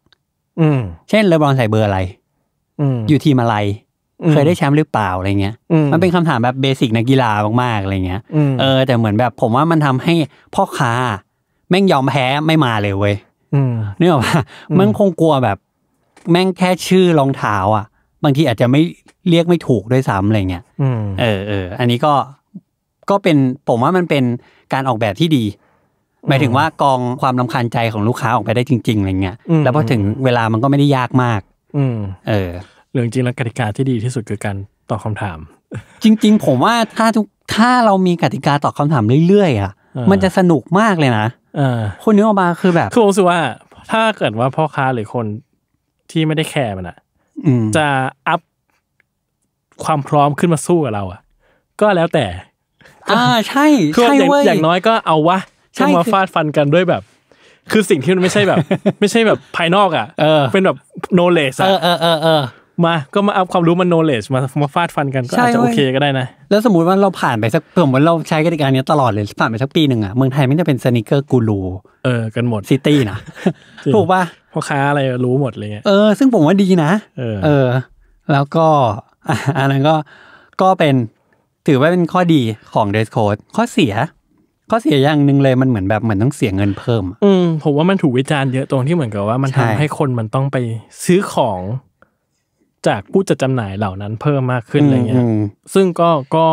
อืเช่นเลบรอนใส่เบอร์อะไร อือยู่ทีมอะไร เคยได้แชมป์หรือเปล่าอะไรเงี้ยมันเป็นคำถามแบบเบสิกนักกีฬามากๆอะไรเงี้ยเออแต่เหมือนแบบผมว่ามันทำให้พ่อค้าแม่งยอมแพ้ไม่มาเลยเว้ยนึกออกปะมันคงกลัวแบบแม่งแค่ชื่อรองเท้าอ่ะ บางทีอาจจะไม่เรียกไม่ถูกด้วยซ้ำอะไรเงี้ยเออเอออันนี้ก็ก็เป็นผมว่ามันเป็นการออกแบบที่ดีหมายถึงว่ากองความลำคาญใจของลูกค้าออกไปได้จริง ๆอะไรเงี้ยแล้วพอถึงเวลามันก็ไม่ได้ยากมากเออเรื่องจริงแล้วกติกาที่ดีที่สุดคือการตอบคาถามจริง ๆ ผมว่าถ้าทุกถ้าเรามีกติกาตอบคาถามเรื่อยๆอ่ะมันจะสนุกมากเลยนะอคุณนึกออกมาคือแบบคือผมรู้สึกว่า ถ้าเกิดว่าพ่อค้าหรือคนที่ไม่ได้แคร์มันอะจะอัพความพร้อมขึ้นมาสู้กับเราอะก็แล้วแต่ อ่าใช่ใช่เว้ยอย่างน้อยก็เอาวะก็มาฟาดฟันกันด้วยแบบ คือสิ่งที่มันไม่ใช่แบบ ไม่ใช่แบบภายนอกอ่ะเป็นแบบโนเลสอ่ะเออเออเออมา ก็มาอัพความรู้มันโนเลสมามาฟาดฟันกันก็อาจจะโอเคก็ได้นะแล้วสมมติว่าเราผ่านไปสักสมมติเราใช้กิจการนี้ตลอดเลยผ่านไปสักปีหนึ่งอ่ะเมืองไทยไม่ได้เป็นสนิเกอร์กูรูเออกันหมดซิตี้นะถูกป่ะพ่อค้าอะไรรู้หมดเลยเออซึ่งผมว่าดีนะ เออ เออ แล้วก็ อันนั้นก็ก็เป็น ถือว่าเป็นข้อดีของเดสโคดข้อเสีย ข้อเสียอย่างหนึ่งเลย มันเหมือนแบบเหมือนต้องเสียเงินเพิ่มอืมผมว่ามันถูกวิจารณ์เยอะ ตรงที่เหมือนกับว่ามันทำให้คนมันต้องไปซื้อของจากผู้จัดจำหน่ายเหล่านั้นเพิ่มมากขึ้นอะไรเงี้ยซึ่งก็ก็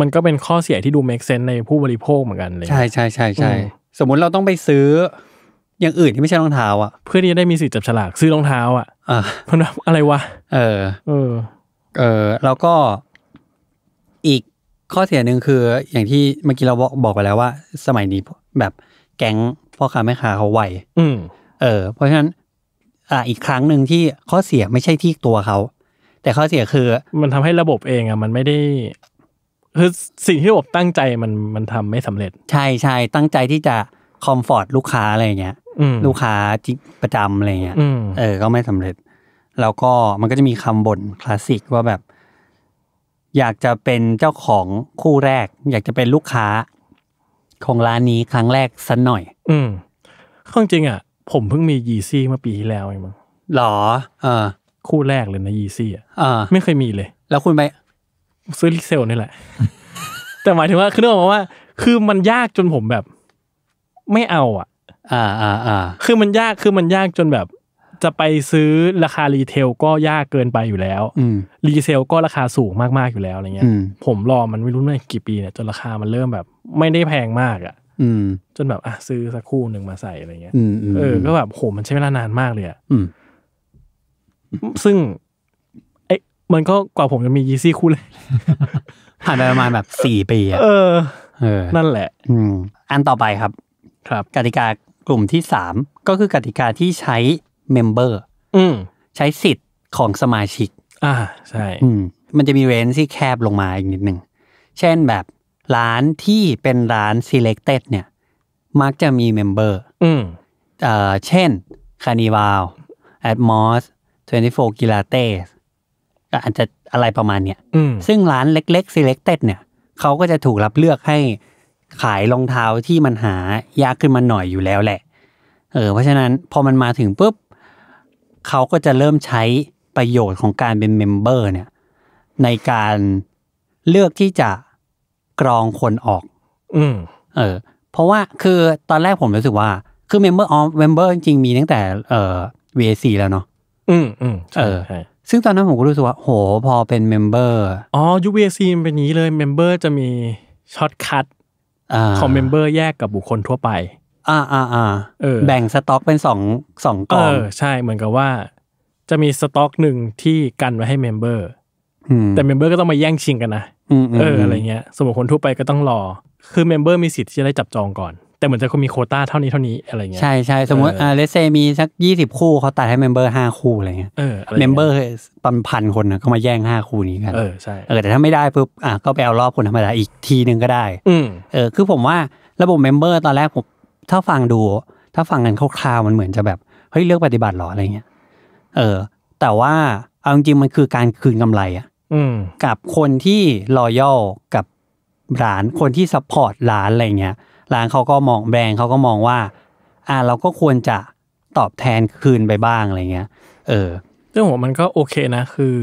มันก็เป็นข้อเสียที่ดูเมกเซนในผู้บริโภคเหมือนกันเลยใช่ใช่ใช่ใช่สมมุติเราต้องไปซื้ออย่างอื่นที่ไม่ใช่รองเท้าอ่ะเพื่อที่จะได้มีสิทธิ์จับฉลากซื้อรองเท้า อ่ะอราะนแบอะไรวะเออ เออ เออแล้วก็อีกข้อเสียหนึ่งคืออย่างที่เมื่อกี้เราบอกบอกไปแล้วว่า สมัยนี้แบบแก๊งพ่อค้าแม่ค้าเขาไวอืมเออ เพราะฉะนั้น อ่าอีกครั้งหนึ่งที่ข้อเสียไม่ใช่ที่ตัวเขา แต่ข้อเสียคือ มันทำให้ระบบเองอ่ะมันไม่ได้คือสิ่งที่ระบบตั้งใจมันมันทำไม่สำเร็จ ใช่ใช่ตั้งใจที่จะคอมฟอร์ตลูกค้าอะไรอย่างเงี้ยลูกค้าจิประจำอะไรเงี้ย เออ ก็ไม่สำเร็จ แล้วก็มันก็จะมีคำบ่นคลาสสิกว่าแบบ อยากจะเป็นเจ้าของคู่แรก อยากจะเป็นลูกค้า ของร้านนี้ครั้งแรกสันหน่อย อืมข้อจริงอ่ะ ผมเพิ่งมียีซี่เมื่อปีที่แล้วเองมั้งหรอเออ คู่แรกเลยนะยีซี่อ่ะ ไม่เคยมีเลย แล้วคุณไปซื้อลิเซลนี่แหละ แต่หมายถึงว่าคือเรื่องว่า คือมันยากจนผมแบบ ไม่เอาอ่ะอ่าอ่าอ่าคือมันยาก คือมันยากจนแบบ จะไปซื้อราคารีเทลก็ยากเกินไปอยู่แล้วรีเซลก็ราคาสูงมาก ๆ อยู่แล้วอะไรเงี้ย ผมรอมันไม่รู้เมื่อกี่ปีเนี่ยจนราคามันเริ่มแบบไม่ได้แพงมาก อ่ะจนแบบอ่ะซื้อสักคู่หนึ่งมาใส่อะไรเงี้ย เออ ก็แบบโห มันใช้เวลานานมากเลยอ่ะซึ่งเอ๊ะมันก็กว่าผมจะมียีซี่คู่เลย ผ่านไปประมาณแบบสี่ปีอ่ะเออ นั่นแหละ อืมอันต่อไปครับ ครับกติกากลุ่มที่สามก็คือกติกาที่ใช้เมมเบอร์ใช้สิทธิ์ของสมาชิกอ่าใช่มันจะมีเรนที่แคบลงมาอีกนิดหนึ่งเช่นแบบร้านที่เป็นร้าน selected เนี่ยมักจะมีเมมเบอร์เอ่เช่นคานิวาลแอดมอส24กิลาเตสอาจจะอะไรประมาณเนี้ยซึ่งร้านเล็กๆ selected เนี่ยเขาก็จะถูกรับเลือกให้ขายรองเท้าที่มันหายากขึ้นมาหน่อยอยู่แล้วแหละ เออ เพราะฉะนั้นพอมันมาถึงปุ๊บ เขาก็จะเริ่มใช้ประโยชน์ของการเป็นเมมเบอร์เนี่ย ในการเลือกที่จะกรองคนออก อืม เออ เพราะว่าคือตอนแรกผมรู้สึกว่า คือเมมเบอร์ออเมมเบอร์จริงๆ มีตั้งแต่ เอ่อ VAC แล้วเนาะ อืมอืมเออซึ่งตอนนั้นผมก็รู้สึกว่า โห พอเป็นเมมเบอร์ อ๋อย u v ีเป็นนี้เลยเมมเบอร์จะมีช็อตคัตคอมเมมเบอร์แยกกับบุคคลทั่วไป อ่าอ่าอ่าแบ่งสต็อกเป็นสองสองกองใช่เหมือนกับว่า จะมีสต็อกหนึ่งที่กันไว้ให้เมมเบอร์แต่เมมเบอร์ก็ต้องมาแย่งชิงกันนะเอออะไรเงี้ย สมมติคนทั่วไปก็ต้องรอ คือเมมเบอร์มีสิทธิ์ที่จะได้จับจองก่อนแต่เหมือนจะมีโคต้าเท่านี้เท่านี้อะไรเงี้ยใช่ใช่สมมติอ่าเลสเซมีสักยี่สิบคู่เขาตัดให้เมมเบอร์ห้าคู่อะไรเงี้ยเออเมมเบอร์ปันพันคนนะเขามาแย่งห้าคู่นี้กันเออใช่เออแต่ถ้าไม่ได้ปุ๊บอ่ะก็ไปเอารอบคนธรรมดาอีกทีนึงก็ได้ อืเออ คือผมว่าระบบเมมเบอร์ตอนแรกผมถ้าฟังดู ถ้าฟังกันคร่าวๆมันเหมือนจะแบบเฮ้ยเลือกปฏิบัติหรออะไรเงี้ยเออแต่ว่าเอาจริงมันคือการคืนกำไรอ่ะกับคนที่รอยัลกับร้านคนที่ซัพพอร์ตร้านอะไรเงี้ยร้านเขาก็มองแบรนด์เขาก็มองว่า อ่าเรา ก็ควรจะตอบแทนคืนไปบ้างอะไรเงี้ย เออซึ่งผมมันก็โอเคนะ คือ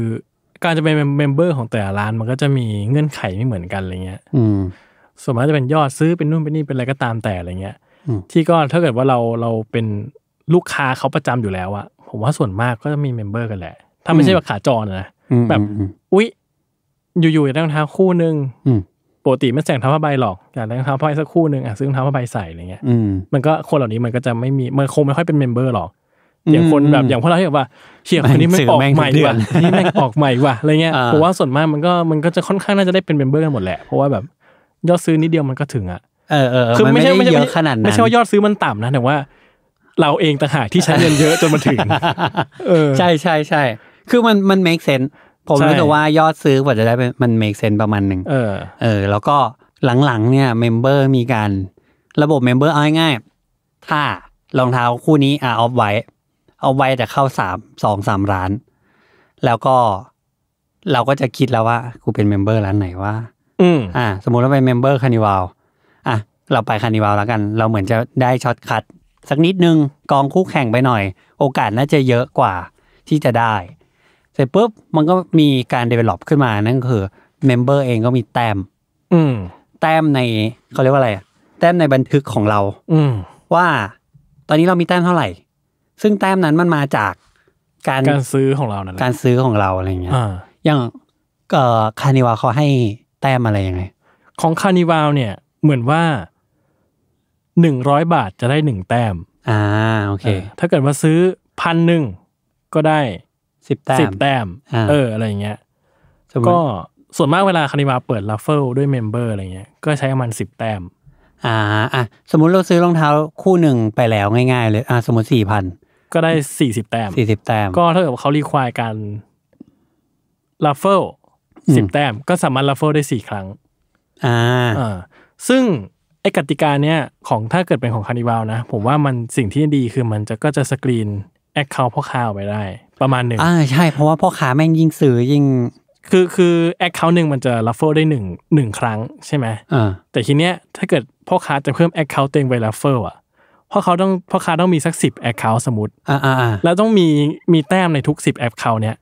การจะเป็นเมมเบอร์ของแต่ละร้านมันก็จะมีเงื่อนไขไม่เหมือนกันอะไรเงี้ยอืมส่วนมากจะเป็นยอดซื้อเป็นนู่นเป็นนี่ เป็นอะไรก็ตามแต่อะไรเงี้ยที่ก็ถ้าเกิดว่าเราเราเป็นลูกค้าเขาประจำอยู่แล้วอะผมว่าส่วนมากก็จะมีเมมเบอร์ กันแหละ ถ้าไม่ใช่แบบขาจรนะแบบอุ๊ย อยู่ๆได้รองท้าคู่หนึ่งปกติไม่แสงเท้าผ้าใบหรอกอยากต่้เท้าผ้าใบสักคู่หนึ่งอ่ะซื้อเท้าผ้าใบใส่อะไรเงี้ยมันก็คนเหล่านี้มันก็จะไม่มีมันคงไม่ค่อยเป็นเมมเบอร์หรอกอย่างคนแบบอย่างพวกเราที่แบบว่าเชียร์คนนี้ไม่ออกใหม่ว่ะนี่แม่งออกใหม่ว่ะอะไรเงี้ยผมว่าส่วนมากมันก็มันก็จะค่อนข้างน่าจะได้เป็นเมมเบอร์กันหมดแหละ เพราะว่าแบบยอดซื้อนิดเดียวมันก็ถึงอ่ะเออเออคือไม่ใช่ไม่ใช่เยอะขนาดนั้น ไม่ใช่ว่ายอดซื้อมันต่ำนะแต่ว่าเราเองต่างหากที่ใช้เงินเยอะจนมันถึงใช่ใช่ใช่ คือมันมัน make sense ผมรู้สึกว่ายอดซื้อกว่าจะได้มันเมกเซนประมาณหนึ่งเออ เออ แล้วก็หลังๆ เนี่ยเมมเบอร์มีการ ระบบเมมเบอร์เอาง่ายๆถ้ารองเท้าคู่นี้ อ่ะออฟไว้ เอาไว้แต่เข้าสามสองสามร้าน แล้วก็ เราก็จะคิดแล้วว่ากูเป็นเมมเบอร์ร้านไหนว่าอืมอ่าสมมุติเราเป็นเมมเบอร์คานิวาลอ่ะเราไปคานิวาลแล้วกัน เราเหมือนจะได้ช็อตคัดสักนิดนึงกองคู่แข่งไปหน่อย โอกาสน่าจะเยอะกว่าที่จะได้เสร็จปุ๊บมันก็มีการ develop ขึ้นมานั่นก็คือเมมเบอร์เองก็มีแต้มอืแต้มในเขาเรียกว่าอะไรแต้มในบันทึกของเรา อืว่า ตอนนี้เรามีแต้มเท่าไหร่ ซึ่งแต้มนั้นมันมาจากการการซื้อของเรานั่นการซื้อของเราอะไรเงี้ยอย่างเอ่อคานิวาเขาให้แต้มอะไรยังไงของคานิวาเนี่ยเหมือนว่าหนึ่งร้อยบาทจะได้หนึ่งแต้มอ่าโอเค ถ้าเกิดว่าซื้อพันหนึ่งก็ได้สิบแต้มสิบแต้ม เออ อะไรเงี้ย ก็ส่วนมาก เวลาคานิวาเปิดลัฟเฟิลด้วยเมมเบอร์อะไรเงี้ย ก็ใช้ประมาณสิบแต้ม อ่า อ่ะ สมมุติ เราซื้อรองเท้าคู่หนึ่งไปแล้วง่ายๆ เลย อ่าสมมติสี่พัน ก็ได้สี่สิบแต้มสี่สิบแต้ม ก็ถ้าเกิดเขารีควายกันลัฟเฟิลสิบแต้ม ก็สามารถลัฟเฟิลได้สี่ครั้ง อ่าอ่าซึ่งไอ้กติกาเนี้ยของถ้าเกิดเป็นของคานิวาลนะ ผมว่ามันสิ่งที่ดีคือมันจะก็จะสกรีนแอคเคาท์พ่อค้าไปได้ประมาณหนึ่งอ่าใช่เพราะว่าพ่อค้าแม่งยิ่งซื้อยิ่งคือคือแอคเคาท์หนึ่งมันจะรัฟเฟิลได้หนึ่งหนึ่งครั้งใช่ไหมอ่าแต่ทีเนี้ยถ้าเกิดพ่อค้าจะเพิ่มแอคเคาท์เต็งไปรัฟเฟิลอ่ะพ่อเขาต้องพ่อค้าต้องมีสักสิบแอคเคาท์สมมติอ่าอ่าแล้วต้องมีมีแต้มในทุกสิบแอคเคาท์เนี้ย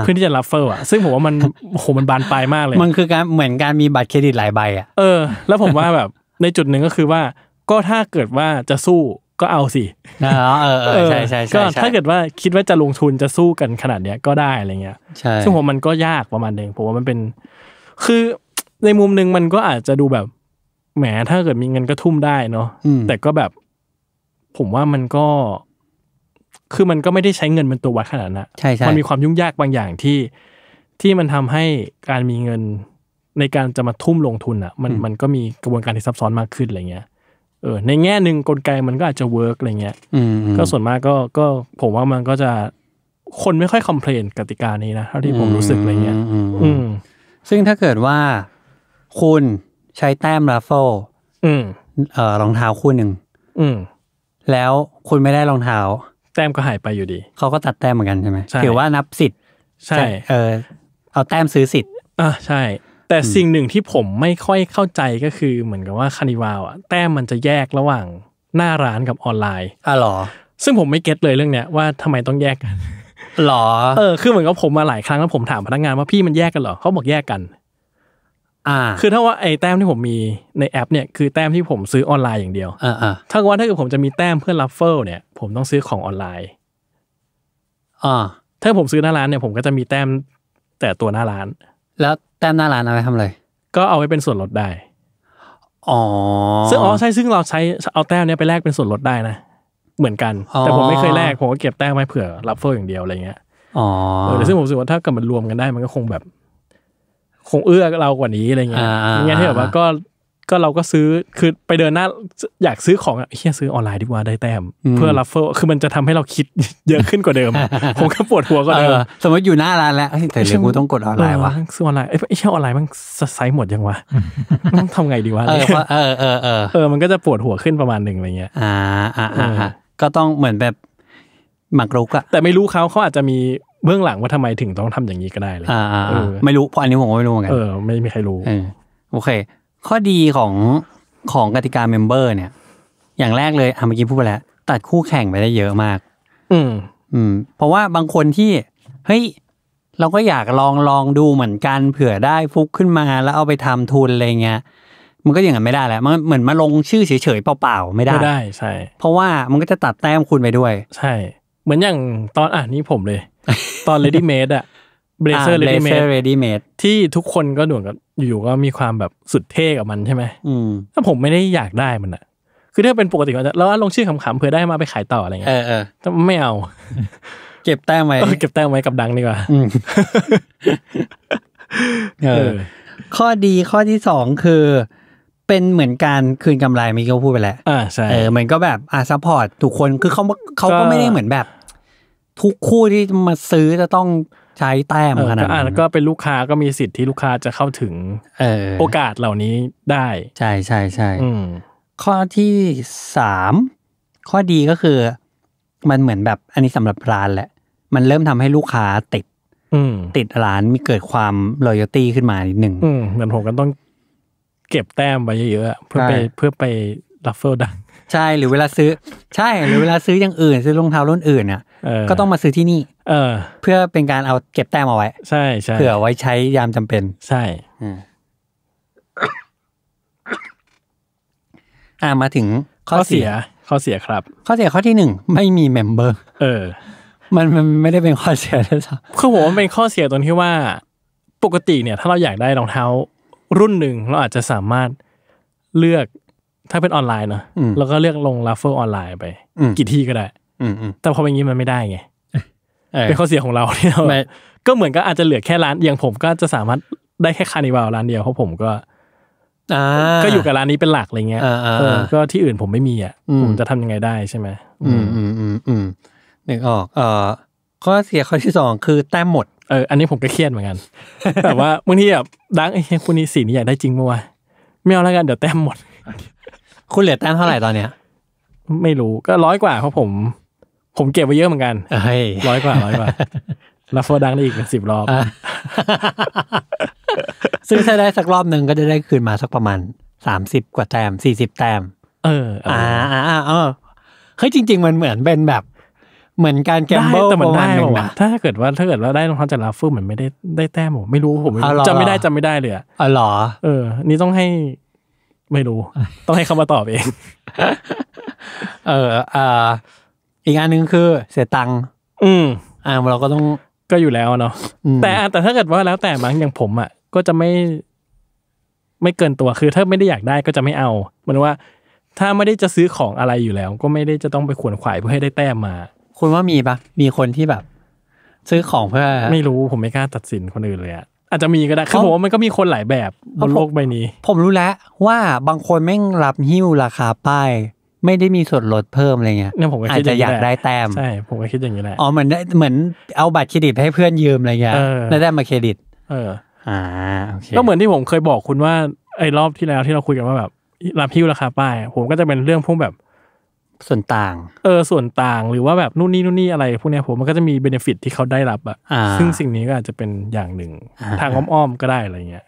เพื่อที่จะรับเฟอร์อ่ะซึ่งผมว่ามันโหมันบานปลายมากเลย มันคือการเหมือนการมีบัตรเครดิตหลายใบอ่ะเออ แล้วผมว่าแบบในจุดหนึ่งก็คือว่า ก็ถ้าเกิดว่าจะสู้ก็เอาสิเออใช่ใช่ใก็ถ้าเกิดว่าคิดว่าจะลงทุนจะสู้กันขนาดเนี้ยก็ได้อะไรเงี้ยใช่ซึ่งผมมันก็ยากประมาณหนึ่งผมว่ามันเป็นคือ ในมุมหนึ่งมันก็อาจจะดูแบบ แหมถ้าเกิดมีเงินก็ทุ่มได้เนาะแต่ก็แบบ ผมว่ามันก็ คือมันก็ไม่ได้ใช้เงินเป็นตัววัดขนาดนั้นใช่ใช่มันมีความยุ่งยากบางอย่างที่ที่มันทำให้การมีเงินในการจะมาทุ่มลงทุนอ่ะมันมันก็มีกระบวนการที่ซับซ้อนมากขึ้นอะไรเงี้ยเออในแง่หนึ่งกลไกมันก็อาจจะเวิร์กอะไรเงี้ยก็ส่วนมากก็ก็ผมว่ามันก็จะคนไม่ค่อยคอมเพลนกติกานี้นะเท่าที่ผมรู้สึกอะไรเงี้ยอืมซึ่งถ้าเกิดว่าคุณใช้แต้มลาฟโฟเออรองเท้าคู่หนึ่งแล้วคุณไม่ได้รองเท้า แต้มก็หายไปอยู่ดี เขาก็ตัดแต้มเหมือนกันใช่ไหมถือว่านับสิทธิ์ใช่เออเอาแต้มซื้อสิทธิ์อ่าใช่แต่สิ่งหนึ่งที่ผมไม่ค่อยเข้าใจก็คือเหมือนกับว่าคานิวาวอ่ะแต้มมันจะแยกระหว่างหน้าร้านกับออนไลน์อ่ะหรอซึ่งผมไม่เก็ตเลยเรื่องเนี้ยว่าทำไมต้องแยกกันหรอเออคือเหมือนกับผมมาหลายครั้งแล้วผมถามพนักงานว่าพี่มันแยกกันหรอเขาบอกแยกกัน อ่า คือถ้าว่าไอ้แต้มที่ผมมีในแอป เนี่ย คือแต้มที่ผมซื้อออนไลน์อย่างเดียวอ่าอ่าถ้าว่าถ้าเกิดผมจะมีแต้มเพื่อรับเฟิลเนี่ย ผมต้องซื้อของออนไลน์อ่าถ้าผมซื้อหน้าร้านเนี่ยผมก็จะมีแต้มแต่ตัวหน้าร้านแล้วแต้มหน้าร้านเอาไปทำอะไร ก็เอาไว้เป็นส่วนลดได้ อ๋อ ซึ่งอ๋อใช่ ซึ่งเราใช้เอาแต้มเนี้ยไปแลกเป็นส่วนลดได้นะ เหมือนกัน แต่ผมไม่เคยแลก ผมก็เก็บแต้มไว้เผื่อ รับเฟอร์อย่างเดียวอะไรเงี้ย อ๋อซึ่งผมรู้สึกว่าถ้าเกิดมันรวมกันได้ มันก็คงแบบ คงเอื้อเรากว่านี้อะไรเงี้ยอย่างเงี้ยที่แบบว่าก็ก็เราก็ซื้อคือไปเดินหน้าอยากซื้อของอะเฮียซื้อออนไลน์ดีกว่าได้แต้มเพื่อรับเฟอคือมันจะทำให้เราคิดเยอะขึ้นกว่าเดิมผมก็ปวดหัวก็เดิมสมมติอยู่หน้าร้านแล้วแต่เดี๋ยกูต้องกดออนไลน์วะซื้อออนไลน์ไอ้เชี่ยออนไลน์มันไซส์หมดยังวะต้องทำไงดีวะเออเออเออเออเออมันก็จะปวดหัวขึ้นประมาณหนึ่งอะไรเงี้ย อ่าอ่าอ่าก็ต้องเหมือนแบบหมักรุกอะแต่ไม่รู้เขาเขาอาจจะมีเบื้องหลังว่าทำไมถึงต้องทำอย่างนี้ก็ได้เลยอ่าไม่รู้เพราะอันนี้ผมก็ไม่รู้เหมือนกันเออไม่มีใครรู้โอเคข้อดีของของกติกาเมมเบอร์ เนี่ย อย่างแรกเลยอ่ะเมื่อกี้พูดไปแล้ว ตัดคู่แข่งไปได้เยอะมาก อืม อืม เพราะว่าบางคนที่เฮ้ยเราก็อยากลองลองดูเหมือนกัน เผื่อได้ฟุกขึ้นมาแล้วเอาไปทำทุนอะไรเงี้ยมันก็อย่างนั้นไม่ได้แล้วมันเหมือนมาลงชื่อเฉยๆเปล่า ๆ ไม่ได้ไม่ได้ใช่เพราะว่ามันก็จะตัดแต้มคุณไปด้วย ใช่ เหมือนอย่างตอนอ่ะนี้ผมเลย ตอนเ a d y m a มดอะเบรเซอร์เรดี้เมดเรดี้เมดที่ทุกคนก็ด่วนกับอยู่ก็มีความแบบสุดเท่กับมันใช่ไหมถ้าผมไม่ได้อยากได้มันอะคือถ้าเป็นปกติก็จะแล้วลงชื่อขำๆเพื่อได้มาไปขายต่ออะไรเงี้ยเออเออไม่เอา เก็บแต้มไว้เก็บแต้มไว้กับดังดีกว่าเออข้อดีข้อที่สองคือเป็นเหมือนการคืนกำไรมีเขาพูดไปแล้วอ่าใช่เออมันก็แบบอ่าซัพพอร์ตทุกคนคือเขาเขาก็ไม่ได้เหมือนแบบ ทุกคู่ที่มาซื้อจะต้องใช้แต้มขนาดนั้นก็เป็นลูกค้าก็มีสิทธิ์ที่ลูกค้าจะเข้าถึงโอกาสเหล่านี้ได้ใช่ใช่ใช่ข้อที่สามข้อดีก็คือ มันเหมือนแบบอันนี้สำหรับร้านแหละ มันเริ่มทำให้ลูกค้าติดติดร้านมีเกิดความรอยัลตี้ขึ้นมานิดหนึ่งเหมือนผมก็ต้องเก็บแต้มไปเยอะๆเพื่อไปเพื่อไปรัฟเฟิลดังใช่ หรือเวลาซื้อ ใช่ หรือเวลาซื้ออย่างอื่นซื้อรองเท้ารุ่นอื่นอ่ะก็ต้องมาซื้อที่นี่ เออ เพื่อเป็นการเอาเก็บแต้มเอาไว้ใช่ใช่เผื่อไว้ใช้ยามจำเป็น ใช่อ่ามาถึงข้อเสีย ข้อเสียครับ ข้อเสียข้อที่หนึ่งไม่มีเมมเบอร์ เออ มันมันไม่ได้เป็นข้อเสียนะครับคือผมว่าเป็นข้อเสียตรงที่ว่า ปกติเนี่ย ถ้าเราอยากได้รองเท้ารุ่นหนึ่งเราอาจจะสามารถเลือกถ้าเป็นออนไลน์เนาะเราก็เลือกลงลาฟเฟอร์ออนไลน์ไปกี่ที่ก็ได้แต่พอเป็นอย่างนี้มันไม่ได้ไงเป็นข้อเสียของเราที่เรา ก็เหมือนก็อาจจะเหลือแค่ร้าน อย่างผมก็จะสามารถได้แค่คานิวาลร้านเดียวเพราะผมก็ก็อยู่กับร้านนี้เป็นหลักอะไรเงี้ยก็ที่อื่นผมไม่มีอ่ะผมจะทำยังไงได้ใช่ไหมอืมอืมอืมอืมนึกออก เอ่อข้อเสียข้อที่สองคือแต้มหมดเอออันนี้ผมก็เครียดเหมือนกันแต่ว่าบางทีแบบดังไอ้คนนี้สีนี้อยากได้จริงปะวะไม่เอาแล้วกันเดี๋ยวแต้มหมดคุณเหลือแต้มเท่าไหร่ตอนเนี้ย ไม่รู้ก็ร้อยกว่าเพราะผม ผมเก็บไว้เยอะเหมือนกันร้อยกว่าร้อยกว่าล้วโฟดังได้อีกสิบรอบซึ่งถ้าได้สักรอบหนึ่งก็จะได้คืนมาสักประมาณสามสิบกว่าแต้มสี่สิบแต้มเออ อ่าอ่าเออเฮ้ยจริงๆ มันเหมือนเป็นแบบ เหมือนการแกมเบิลแต่มานได้หนึ่งนะถ้าเกิดว่าถ้าเกิดว่าได้รองเท้าจากลาฟูเหมือนไม่ได้ได้แต้มผมไม่รู้ผมจำไม่ได้จำไม่ได้เลยอ่ะหรอเออนี่ต้องใหไม่รู้ ต้องให้เขามาตอบเอง เออ อ่า อีกอันหนึ่งคือ เสียตังค์อืมอ่าเราก็ต้องก็อยู่แล้วเนาะแต่แต่ถ้าเกิดว่าแล้วแต่บางอย่างผมอ่ะก็จะไม่ ไม่เกินตัวคือ ถ้าไม่ได้อยากได้ก็จะไม่เอาเหมือนว่า ถ้าไม่ได้จะซื้อของอะไรอยู่แล้ว ก็ไม่ได้จะต้องไปขวนขวายเพื่อให้ได้แต้มมา คุณว่ามีปะมีคนที่แบบ ซื้อของเพื่อ ไม่รู้ผมไม่กล้าตัดสินคนอื่นเลยอะอาจจะมีก็ได้คือผมว่ามันก็มีคนหลายแบบบนโลกใบนี้ ผมรู้แล้วว่าบางคนแม่งรับหิ้วราคาป้ายไม่ได้มีส่วนลดเพิ่มอะไรเงี้ยเนี่ยผมก็อาจจะอยากได้แต้มใช่ผมก็คิดอย่างนี้แหละอ๋อเหมือนเหมือนเอาบัตรเครดิตให้เพื่อนยืมอะไรเงี้ยแล้วได้มาเครดิต เอออ่าโอเคก็เหมือนที่ผมเคยบอกคุณว่าไอ้รอบที่แล้วที่เราคุยกันว่าแบบ รับหิ้วราคาป้ายผมก็จะเป็นเรื่องพวกแบบส่วนต่าง เออ ส่วนต่าง หรือว่าแบบนู่นนี่นู่นนี่อะไร พวกนี้ผมมันก็จะมีเบนฟิตที่เขาได้รับอะซึ่งสิ่งนี้ก็อาจจะเป็นอย่างหนึ่ง ทางอ้อมๆ ก็ได้อะไรเงี้ย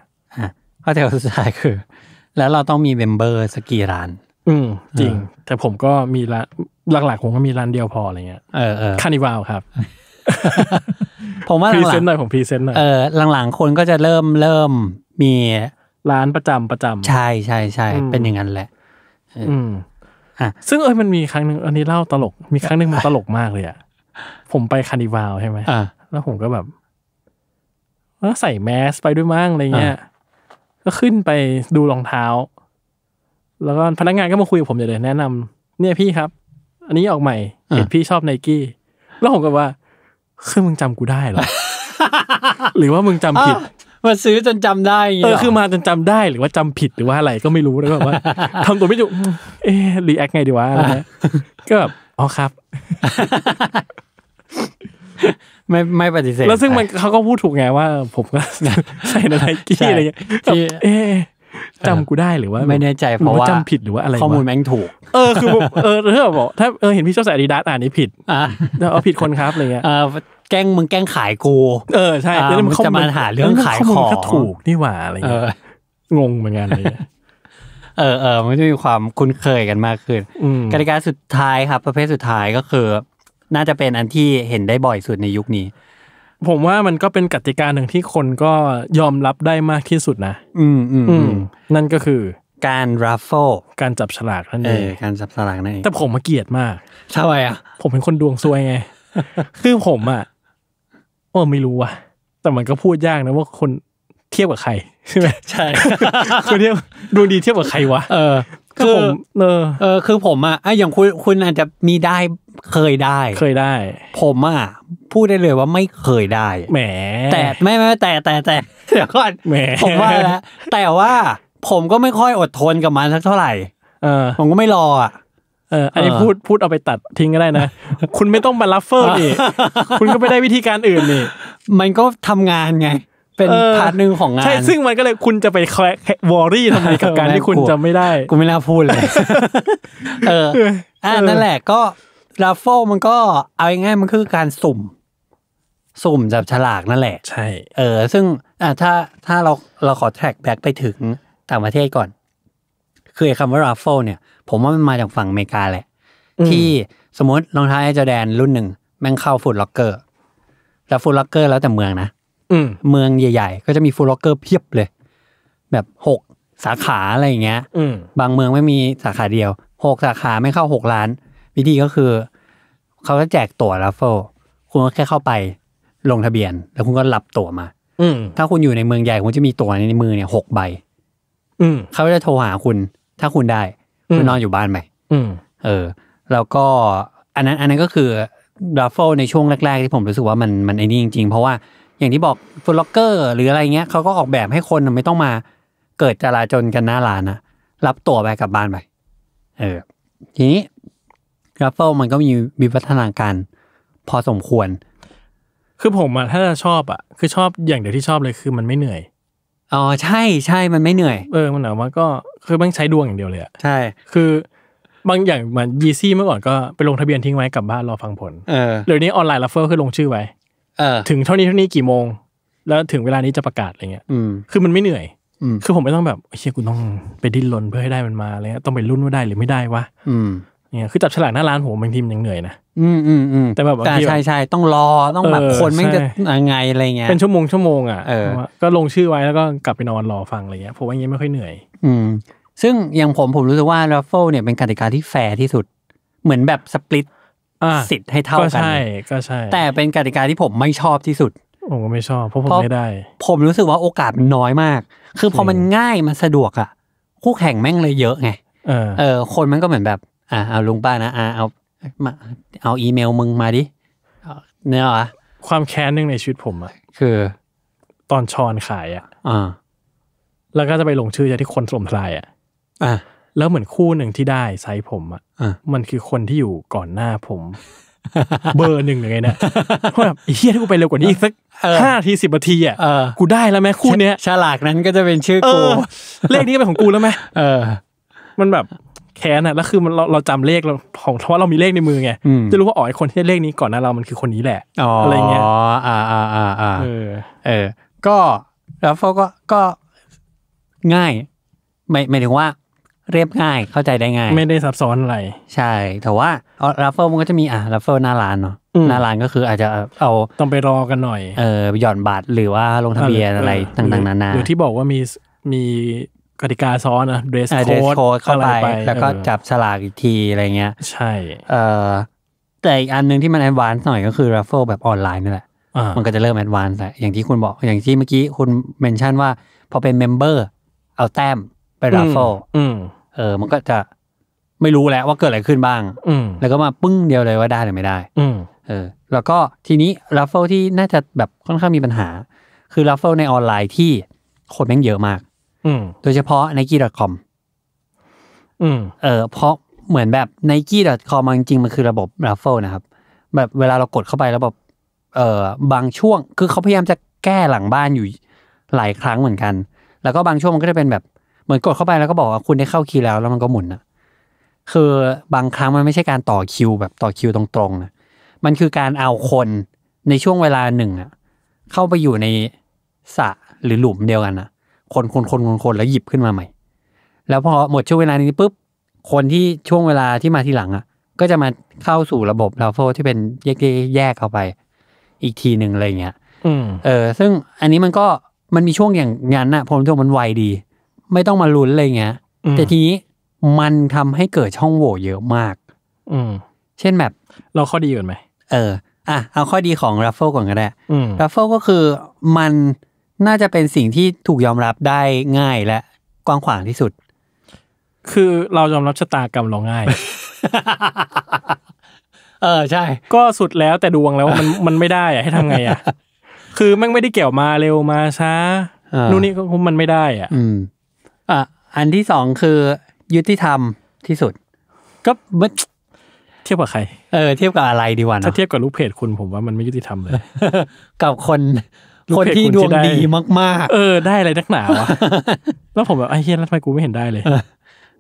ข้อแถวสุดท้ายคือ แล้วเราต้องมีเบมเบอร์สกีร้าน อืม จริง แต่ผมก็มีร้านหลักๆ ผมก็มีร้านเดียวพออะไรเงี้ย เออเออคานิวาลครับ ผมว่าพรีเซนต์หน่อยผมพรีเซนต์หน่อยเออหลังๆคนก็จะเริ่มเริ่มมีร้านประจำประจำใช่ใช่ใช่ เป็นอย่างนั้นแหละ อืมซึ่งเออมันมีครั้งหนึ่งอันนี้เล่าตลกมีครั้งหนึ่งมันตลกมากเลยอ่ะผมไปคานิวาลใช่ไหมแล้วผมก็แบบใส่แมสไปด้วยมั้งอะไรเงี้ย ก็ขึ้นไปดูรองเท้า แล้วก็พนักงานก็มาคุยกับผมอย่เลยแนะนำ เนี่ยพี่ครับ อันนี้ออกใหม่ เห็นพี่ชอบไนกี้แล้วผมก็ว่าคือมึงจำกูได้หรอ หรือว่ามึงจำผิดมาซื้อจนจำได้เออคือมาจนจำได้หรือว่าจำผิดหรือว่าอะไรก็ไม่รู้แล้วแบบว่าทำตัวไม่ถูกเอ๊รีแอคไงดีวะอะไรก็แบบอ๋อครับ ไม่ไม่ปฏิเสธแล้วซึ่งมันเขาก็พูดถูกไงว่า ผมก็ใส่อะไรกี้อะไรเงี้ยเอ๊จำกูได้หรือว่าไม่แน่ใจเพราะว่าจำผิดหรือว่าอะไรข้อมูลแม่งถูกเออคือเออ่้งบอก ถ้าเออเห็นพี่เจ้าใส่อดีดาสอ่านนี่ผิดอ่าเอาผิดคนครับอะไรเงี้ยแกล้งมึงแกล้งขายกู เออใช่แล้วมันจะมาหาเรื่องขายของถูกนี่หว่าอะไรเงี้ยงงเหมือนกันเลยเออเออมันจะมีความคุ้นเคยกันมากขึ้นกติกาสุดท้ายครับ ประเภทสุดท้ายก็คือ น่าจะเป็นอันที่เห็นได้บ่อยสุดในยุคนี้ ผมว่ามันก็เป็นกติกาหนึ่งที่คนก็ยอมรับได้มากที่สุดนะอืมอืมนั่นก็คือ การรัฟเฟิลการจับฉลากนั่นเองการจับฉลากนั่นเองแต่ผมมาเกียดมากทำไมอ่ะผมเป็นคนดวงซวยไงคือผมอ่ะโอ้ไม่รู้ว่ะแต่มันก็พูดยากนะว่าคนเทียบกับใครใช่ไหมใช่คนเทียบดูดีเทียบกับใครวะเออคือผมเออเออคือผมอ่ะไออย่างคุณคุณอาจจะมีได้เคยได้ เคยได้ ผมอ่ะพูดได้เลยว่าไม่เคยได้แหมแต่ไม่ไม่แต่แต่แต่เดี๋ยวก่อนแหมผมว่าแล้วแต่ว่าผมก็ไม่ค่อยอดทนกับมันสักเท่าไหร่เออผมก็ไม่รออ่ะเอออันนี้พูดพูดเอาไปตัดทิ้งก็ได้นะ คุณไม่ต้องมาลัฟเฟอร์นี่คุณก็ไปได้วิธีการอื่นนี่มันก็ทำงานไง เป็นพาร์ทหนึ่งของงาน ใช่ ซึ่งมันก็เลยคุณจะไปแควอรี่ทำไมกับการที่คุณจะไม่ได้ กูไม่น่าพูดเลย เอออ่านั่นแหละก็ลัฟเฟอมันก็เอาง่ายมันคือการสุ่ม สุ่มจับฉลากนั่นแหละ ใช่ เออ ซึ่งอ่าถ้าถ้าเราเราขอแทร็กแบ็กไปถึงต่างประเทศก่อนคือคำว่าลัฟเฟอเนี่ยผมว่ามันมาจากฝั่งอเมริกาแหละ ที่สมมติรองเท้าแอร์จอแดนรุ่นหนึ่ง แม่งเข้าฟุตล็อกเกอร์แต่ฟุตล็อกเกอร์แล้วแต่เมืองนะเมืองใหญ่ๆก็จะมีฟุตล็อกเกอร์เพียบเลย แบบหกสาขาอะไรอย่างเงี้ยบางเมืองไม่มีสาขาเดียวหกสาขาไม่เข้าหกล้าน วิธีก็คือ เขาจะแจกตั๋วลาฟเฟลคุณก็แค่เข้าไปลงทะเบียน แล้วคุณก็รับตั๋วมา อืถ้าคุณอยู่ในเมืองใหญ่คุณจะมีตั๋วในมือเนี่ยหกใบเขาจะโทรหาคุณ ถ้าคุณได้ไปนอนอยู่บ้านไปเออ แล้วก็ อันนั้นอันนั้นก็คือดัฟเฟลในช่วงแรกๆ ที่ผมรู้สึกว่ามันมันไอ้นี่จริงๆ เพราะว่าอย่างที่บอกฟุตล็อกเกอร์หรืออะไรเงี้ยเขาก็ออกแบบให้คนไม่ต้องมาเกิดจราจนกันหน้าร้านนะรับตั๋วไปกลับบ้านไป เออ ทีนี้ดัฟเฟลมันก็มีมีพัฒนาการพอสมควร คือผมอะถ้าจะชอบอะคือชอบอย่างเดียวที่ชอบเลยคือมันไม่เหนื่อยอ๋อใช่ใช่มันไม่เหนื่อย เออมันหนาวมากก็คือมันใช้ดวงอย่างเดียวเลยอะใช่ คือบางอย่างเหมือนยีซี่เมื่อก่อนก็ไปลงทะเบียนทิ้งไว้กลับบ้านรอฟังผลเออเดี๋ยวนี้ออนไลน์ลัฟเฟอร์คือลงชื่อไว้เออถึงเท่านี้เท่านี้กี่โมง แล้วถึงเวลานี้จะประกาศอะไรเงี้ยอืมคือมันไม่เหนื่อยอืมคือผมไม่ต้องแบบเฮียกูต้องไปดิ้นรนเพื่อให้ได้มันมาอะไรเงี้ยต้องไปรุ่นว่าได้หรือไม่ได้วะอืมเนี่ยคือจับฉลากหน้าร้านผมบางทีมันยังเหนื่อยนะอืมอืมอืมแต่แบบแต่ใช่ใช่ต้องรอต้องแบบคนไม่จะยังไงอะไรเงี้ยเป็นชั่วโมงชั่วโมงอ่ะก็ลงชื่อไว้แล้วก็กลับไปนอนรอฟังอะไรเงี้ยผมว่าอย่างเงี้ยไม่ค่อยเหนื่อย อืม ซึ่งอย่างผมผมรู้สึกว่าราฟเฟิลเนี่ยเป็นกติกาที่แฟร์ที่สุดเหมือนแบบสปลิตสิทธิ์ให้เท่ากันก็ใช่ก็ใช่แต่เป็นกติกาที่ผมไม่ชอบที่สุดผมก็ไม่ชอบเพราะผมไม่ได้ ผมรู้สึกว่าโอกาสมันน้อยมาก คือพอมันง่ายมันสะดวกอ่ะคู่แข่งแม่งเลยเยอะไงเออคนมันก็เหมือนแบบอ่าเอาลุงป้านะอ่าเอามาเอาอีเมลมึงมาดิเนี่ยเหรอความแค้นหนึ่งในชีวิตผมอะคือ ตอนชอนขายอะอ่าแล้วก็จะไปลงชื่อจะที่คนสมทรายอะอ่าแล้วเหมือนคู่หนึ่งที่ได้ไซส์ผมอะอ่ะมันคือคนที่อยู่ก่อนหน้าผม เบอร์หนึ่งเลงเนี่ยว่าแบบเฮียถ้ากูไปเร็วกว่านี้อีกสักห้าทีสิบนาทีอ่ะกูได้แล้วไหมคู่เนี้ยฉลากนั้นก็จะเป็นชื่อกู เลขนี้เป็นของกูแล้วไหมเออ มันแบบแค้นอ่ะแล้วคือมันเราเราจำเลขเราของเพราะเรามีเลขในมือไงจะรู้ว่าอ๋อคนที่เลขนี้ก่อนหน้าเรามันคือคนนี้แหละอะไรเงี้ยอ๋ออ่าอ่าอ่าเออ เออ ก็แล้วเขาก็ก็ง่าย ไม่ไม่ถึงว่าเรียบง่ายเข้าใจได้ง่าย ไม่ได้ซับซ้อนอะไรใช่แต่ว่าราฟเฟิลมันก็จะมี อ่ะราฟเฟิลหน้าร้านเนาะหน้าร้านก็คือ อาจจะเอาต้องไปรอกันหน่อยเออ หย่อนบัตรหรือว่าลงทะเบียนอะไรต่างๆนานาหรือที่บอกว่ามีมีกติกาซ้อนนะเดรสโค้ดเข้าไป แล้วก็จับสลากอีกทีอะไรเงี้ย ใช่ เออแต่อีกอันหนึ่งที่มันแอดวานซ์หน่อยก็คือรัฟเฟิลแบบออนไลน์นี่แหละ มันก็จะเริ่มแอดวานซ์แหละอย่างที่คุณบอกอย่างที่เมื่อกี้คุณเมนชั่นว่าพอเป็นเมมเบอร์ เอาแต้มไปรัฟเฟิลเออมันก็จะไม่รู้แล้วว่าเกิดอะไรขึ้นบ้างแล้วก็มาปึ้งเดียวเลยว่าได้หรือไม่ได้อเออ แล้วก็ทีนี้รัฟเฟิลที่น่าจะแบบค่อนข้างมีปัญหา คือรัฟเฟิลในออนไลน์ที่คนแม่งเยอะมากโดยเฉพาะ n i k e c o m เออเพราะเหมือนแบบ n i k e c o m จริงๆ มันคือระบบรัฟเฟิลนะครับ แบบเวลาเรากดเข้าไปแล้วแบบ เออบางช่วง คือเขาพยายามจะแก้หลังบ้านอยู่หลายครั้งเหมือนกัน แล้วก็บางช่วงมันก็จะเป็นแบบ เหมือนกดเข้าไปแล้วก็บอกว่าคุณได้เข้าคิวแล้ว แล้วมันก็หมุนนะคือบางครั้งมันไม่ใช่การต่อคิว แบบต่อคิวตรงๆนะ มันคือการเอาคนในช่วงเวลาหนึ่งอะเข้าไปอยู่ในสระหรือหลุมเดียวกันนะคนคนคนคนคนแล้วหยิบขึ้นมาใหม่ แล้วพอหมดช่วงเวลานี้ปุ๊บ คนที่ช่วงเวลาที่มาทีหลังอ่ะก็จะมาเข้าสู่ระบบราโฟที่เป็นแยกแยกเข้าไป อีกทีหนึ่งอะไรเงี้ยเออ ซึ่งอันนี้มันก็มันมีช่วงอย่างงานน่ะผมช่วงมันไวดี ไม่ต้องมาลุ้นอะไรเงี้ยแต่ทีนี้มันทำให้เกิดช่องโหว่เยอะมาก อืเช่นแบบเราข้อดีอู่นไหมเอออ่ะเอาข้อดีของรัฟเฟิลก่อนก็ได้รัฟเฟิลก็คือมันน่าจะเป็นสิ่งที่ถูกยอมรับได้ง่ายและ กว้างขวางที่สุด คือเรายอมรับชะตากรรมเราง่าย เออใช่ ก็สุดแล้วแต่ดวงแล้วมันมันไม่ได้อะให้ทำไงอะ คือแม่งไม่ได้เกี่ยวมาเร็วมาช้านู่นนี่ก็มันไม่ได้ อ่ะ อืมอ่ะอันที่สองคือ ยุติธรรมที่สุด ก็ เทียบกับใคร เออเทียบกับอะไรดีวะนะถ้าเทียบกับลูกเพจคุณผมว่ามันไม่ยุติธรรมเลย กับคนคนที่ดวงดีมากๆ เออได้อะไรนักหนาวะ แล้วผมแบบไอ้เฮียแล้วทำไมกูไม่เห็นได้เลย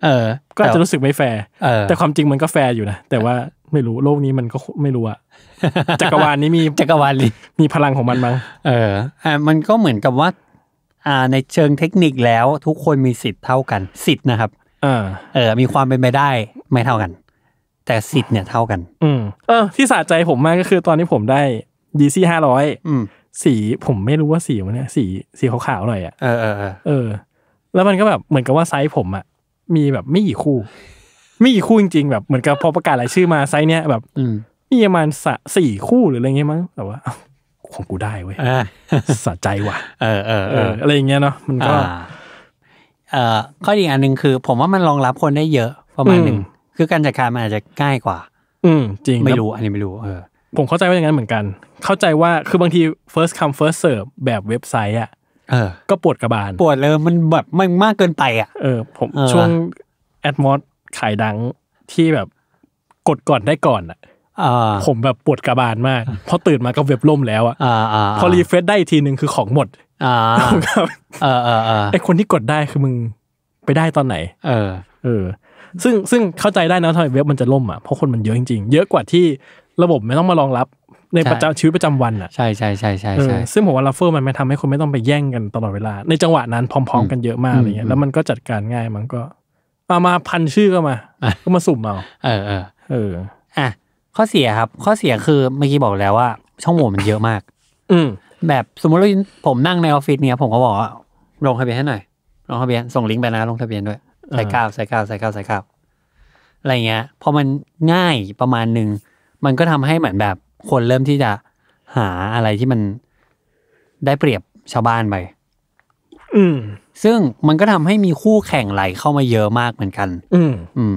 เออ ก็จะรู้สึกไม่แฟร์ แต่ความจริงมันก็แฟร์อยู่นะ แต่ว่าไม่รู้โลกนี้มันก็ไม่รู้อะจักรวาลนี้มีจักรวาลมีพลังของมันมั้งเอออ่ามันก็เหมือนกับว่า อ่า ในเชิงเทคนิคแล้วทุกคนมีสิทธิ์เท่ากัน สิทธิ์นะครับ เออ เออมีความเป็นไปได้ไม่เท่ากัน แต่สิทธิ์เนี่ยเท่ากัน อืมเออที่สะใจผมมากก็คือ ตอนที่ผมได้ดีซีห้าร้อยสีผมไม่รู้ว่าสีมันเนี่ยสีสีขาวๆหน่อยอ่ะเออเออเออ แล้วมันก็แบบเหมือนกับว่าไซส์ผมอ่ะ มีแบบไม่กี่คู่ไม่กี่คู่จริงๆแบบเหมือนกับพอประกาศรายชื่อมาไซส์เนี้ยแบบมีประมาณสี่คู่หรืออะไรเงี้ยมั้งแต่ว่าของกูได้เว้ยสะใจว่ะเออเออเอออะไรเงี้ยเนาะมันก็เอ่อข้อดีอันหนึ่งคือ ผมว่ามันรองรับคนได้เยอะประมาณหนึ่งคือการจัดการมันอาจจะง่ายกว่า อืม จริงไม่รู้อันนี้ไม่รู้เออผมเข้าใจว่าอย่างนั้นเหมือนกัน เข้าใจว่า คือบางที first come first serve แบบเว็บไซต์ อ่ะก็ปวดกระบาล ปวดเลย มันแบบมันมากเกินไปอ่ะ เออ ผมช่วงแอดมอสขายดังที่แบบกดก่อนได้ก่อนอ่ะผมแบบปวดกระบาลมาก เพราะตื่นมาก็เว็บล่มแล้วอ่ะพอรีเฟซได้อีกทีหนึ่งคือของหมดอไอคนที่กดได้คือมึงไปได้ตอนไหน เออ เออ ซึ่งซึ่งเข้าใจได้นะทำไมเว็บมันจะล่มอ่ะ เพราะคนมันเยอะจริงๆ เยอะกว่าที่ระบบไม่ต้องมารองรับ ในประจชีวิตประจำวันอ่ะ ใช่ใช่ใช่ใช่ใช่ซึ่งผมว่าลัฟเฟอร์มันไม่ทำให้คนไม่ต้องไปแย่งกันตลอดเวลา ในจังหวะนั้นพร้อมๆ กันเยอะมากอะไรเงี้ย แล้วมันก็จัดการง่ายมันก็เอามาพันชื่อก็มา ก็มาสุ่มเอา เออเออเออ อ่ะข้อเสียครับ ข้อเสียคือเมื่อกี้บอกแล้วว่า ช่องโหว่มันเยอะมาก อืม แบบสมมติว่าผมนั่งในออฟฟิศเนี่ย ผมก็บอกว่า ลงทะเบียนให้หน่อย ลงทะเบียน ส่งลิงก์ไปนะลงทะเบียนด้วย ใส่ก้าวใส่ก้าวใส่ก้าวใส่ก้าว อะไรเงี้ยพอมันง่ายประมาณหนึ่งมันก็ทำให้เหมือนแบบ คนเริ่มที่จะหาอะไรที่มันได้เปรียบชาวบ้านไปอืม ซึ่งมันก็ทำให้มีคู่แข่งไหลเข้ามาเยอะมากเหมือนกัน อืม อืม